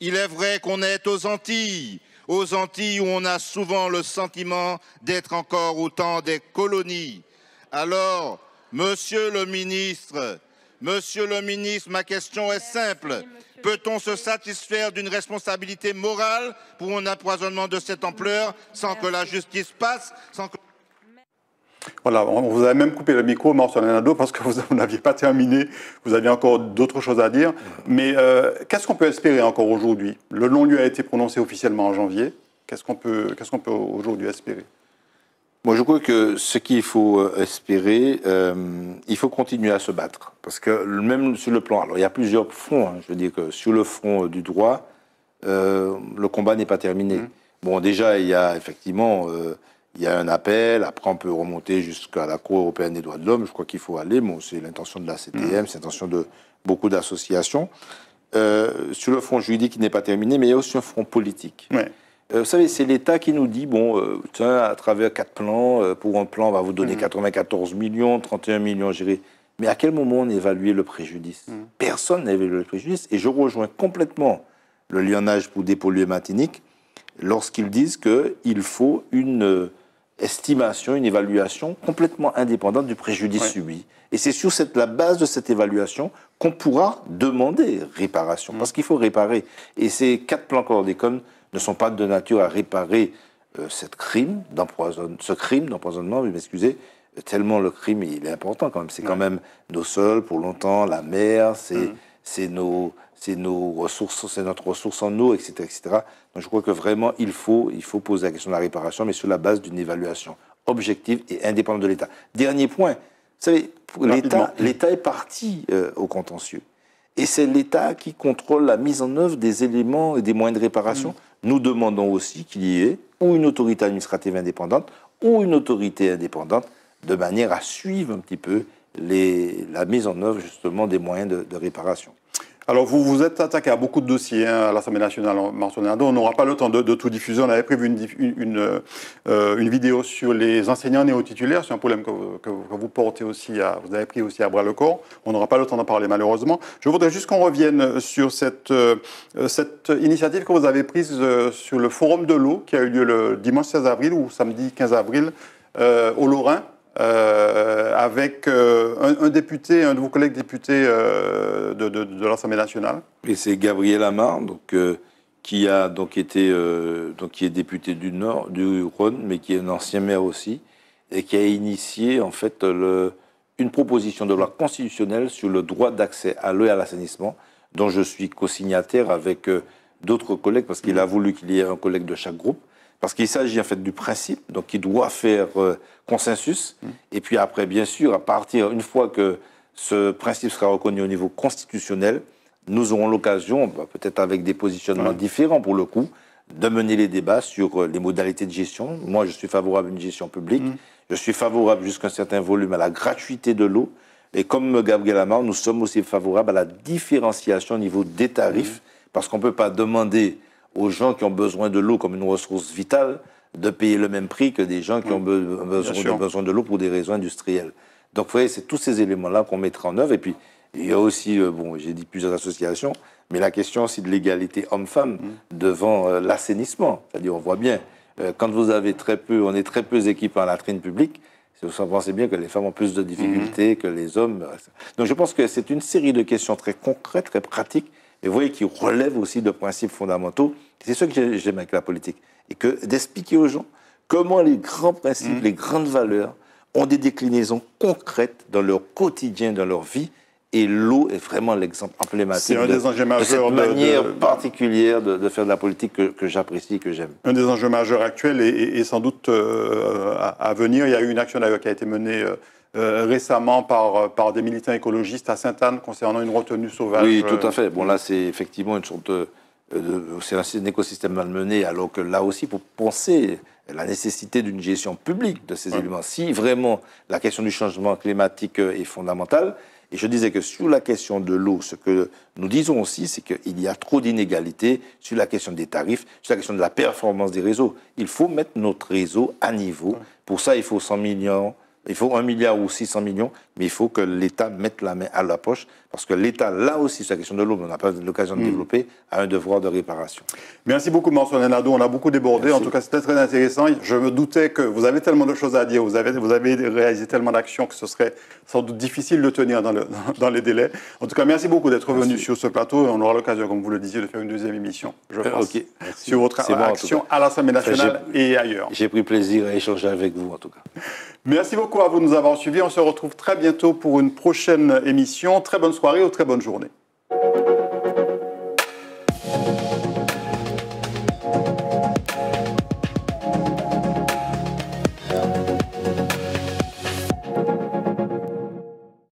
Il est vrai qu'on est aux Antilles, aux Antilles où on a souvent le sentiment d'être encore au temps des colonies. Alors, monsieur le ministre, monsieur le ministre, ma question est simple. Peut-on se satisfaire d'une responsabilité morale pour un empoisonnement de cette ampleur sans que la justice passe, sans que... Voilà, on vous avait même coupé le micro, mort sur parce que *laughs* vous n'aviez pas terminé, vous aviez encore d'autres choses à dire. Mais euh, qu'est-ce qu'on peut espérer encore aujourd'hui Le nom lieu a été prononcé officiellement en janvier. Qu'est-ce qu'on peut, qu'est-ce qu'on peut aujourd'hui espérer Moi, je crois que ce qu'il faut euh, espérer, euh, il faut continuer à se battre. Parce que même sur le plan, alors il y a plusieurs fronts, hein. je veux dire que sur le front du droit, le combat n'est pas terminé. Mmh. Bon, déjà, il y a effectivement il y a un appel, après on peut remonter jusqu'à la Cour européenne des droits de l'homme, je crois qu'il faut aller, bon, c'est l'intention de la CTM, mm. c'est l'intention de beaucoup d'associations. Euh, sur le front juridique il n'est pas terminé, mais il y a aussi un front politique. Euh, vous savez, c'est l'État qui nous dit, bon, euh, tiens, à travers quatre plans, pour un plan, on va vous donner 94 mm. millions, 31 millions gérés. Mais à quel moment on évalue le préjudice mm. Personne n'évalue le préjudice. Et je rejoins complètement le lionnage pour dépolluer Martinique lorsqu'ils disent qu'il faut une estimation, une évaluation complètement indépendante du préjudice subi. Et c'est sur cette, la base de cette évaluation qu'on pourra demander réparation, mm. parce qu'il faut réparer. Et ces quatre plans chlordécone ne sont pas de nature à réparer euh, cette crime ce crime d'empoisonnement, excusez tellement le crime il est important quand même. C'est quand même nos sols pour longtemps, la mer, c'est mm. c'est nos c'est nos ressources, c'est notre ressource en eau, etc., etc. Donc je crois que vraiment, il faut, il faut poser la question de la réparation, mais sur la base d'une évaluation objective et indépendante de l'État. Dernier point, vous savez, l'État est parti euh, au contentieux. Et c'est l'État qui contrôle la mise en œuvre des éléments et des moyens de réparation. Mmh. Nous demandons aussi qu'il y ait ou une autorité administrative indépendante ou une autorité indépendante de manière à suivre un petit peu les, la mise en œuvre justement des moyens de réparation. Alors, vous vous êtes attaqué à beaucoup de dossiers hein, à l'Assemblée nationale en mars On n'aura pas le temps de, tout diffuser. On avait prévu euh, une, vidéo sur les enseignants néo-titulaires. C'est un problème que vous, portez aussi, à, vous avez pris aussi à bras le corps. On n'aura pas le temps d'en parler, malheureusement. Je voudrais juste qu'on revienne sur cette, euh, cette initiative que vous avez prise euh, sur le Forum de l'eau qui a eu lieu le dimanche 16 avril ou samedi 15 avril au Lorrain euh, avec euh, un, député, un de vos collègues députés euh, de, l'Assemblée nationale. Et c'est Gabriel Amar, donc, qui a donc été donc, qui est député du Nord, du Rhône, mais qui est un ancien maire aussi, et qui a initié en fait une proposition de loi constitutionnelle sur le droit d'accès à l'eau et à l'assainissement, dont je suis co-signataire avec d'autres collègues, parce qu'il a voulu qu'il y ait un collègue de chaque groupe. Parce qu'il s'agit en fait du principe, donc il doit faire euh, consensus. Mmh. Et puis après, bien sûr, à partir, une fois que ce principe sera reconnu au niveau constitutionnel, nous aurons l'occasion, bah, peut-être avec des positionnements différents pour le coup, de mener les débats sur euh, les modalités de gestion. Moi, je suis favorable à une gestion publique. Mmh. Je suis favorable jusqu'à un certain volume à la gratuité de l'eau. Et comme Gabriel Amar, nous sommes aussi favorables à la différenciation au niveau des tarifs, mmh. parce qu'on ne peut pas demander aux gens qui ont besoin de l'eau comme une ressource vitale de payer le même prix que des gens qui ont mm. euh, besoin, de l'eau pour des raisons industrielles. Donc, vous voyez, c'est tous ces éléments-là qu'on mettra en œuvre. Et puis, il y a aussi, euh, bon, j'ai dit plusieurs associations, mais la question aussi de l'égalité homme-femme mm. devant euh, l'assainissement. C'est-à-dire, on voit bien, quand vous avez très peu, on est très peu équipé en latrine publique, vous pensez bien que les femmes ont plus de difficultés mm. que les hommes. Donc, je pense que c'est une série de questions très concrètes, très pratiques, et vous voyez, qui relèvent aussi de principes fondamentaux c'est ça que j'aime avec la politique. Et que d'expliquer aux gens comment les grands principes, mm. les grandes valeurs ont des déclinaisons concrètes dans leur quotidien, dans leur vie. Et l'eau est vraiment l'exemple emblématique. C'est un des enjeux majeurs. De manière particulière de, faire de la politique que, j'apprécie, que j'aime. Un des enjeux majeurs actuels et, sans doute euh, à, venir. Il y a eu une action d'ailleurs qui a été menée. Euh, euh, récemment par, par des militants écologistes à Sainte-Anne concernant une retenue sauvage. Oui, tout à fait. Bon, là, c'est effectivement une sorte de, euh, c'est un écosystème malmené, alors que là aussi, pour penser la nécessité d'une gestion publique de ces éléments, si vraiment la question du changement climatique euh, est fondamentale, et je disais que sur la question de l'eau, ce que nous disons aussi, c'est qu'il y a trop d'inégalités sur la question des tarifs, sur la question de la performance des réseaux. Il faut mettre notre réseau à niveau. Pour ça, il faut 100 millions, il faut 1 milliard ou 600 millions, mais il faut que l'État mette la main à la poche parce que l'État, là aussi, sur la question de l'eau, on n'a pas l'occasion de hmm. développer, a un devoir de réparation. Merci beaucoup, Monsieur Nenado. On a beaucoup débordé. En tout cas, c'était très intéressant. Je me doutais que vous avez tellement de choses à dire, vous avez, vous avez réalisé tellement d'actions que ce serait sans doute difficile de tenir dans, *laughs* les délais. En tout cas, merci beaucoup d'être venu sur ce plateau on aura l'occasion, comme vous le disiez, de faire une deuxième émission, je euh, pense, sur votre action à l'Assemblée nationale et ailleurs. J'ai pris plaisir à échanger avec vous, en tout cas. Merci beaucoup à vous de nous avoir suivis. On se retrouve très bientôt pour une prochaine émission. Très bonne soirée aux très bonne journée.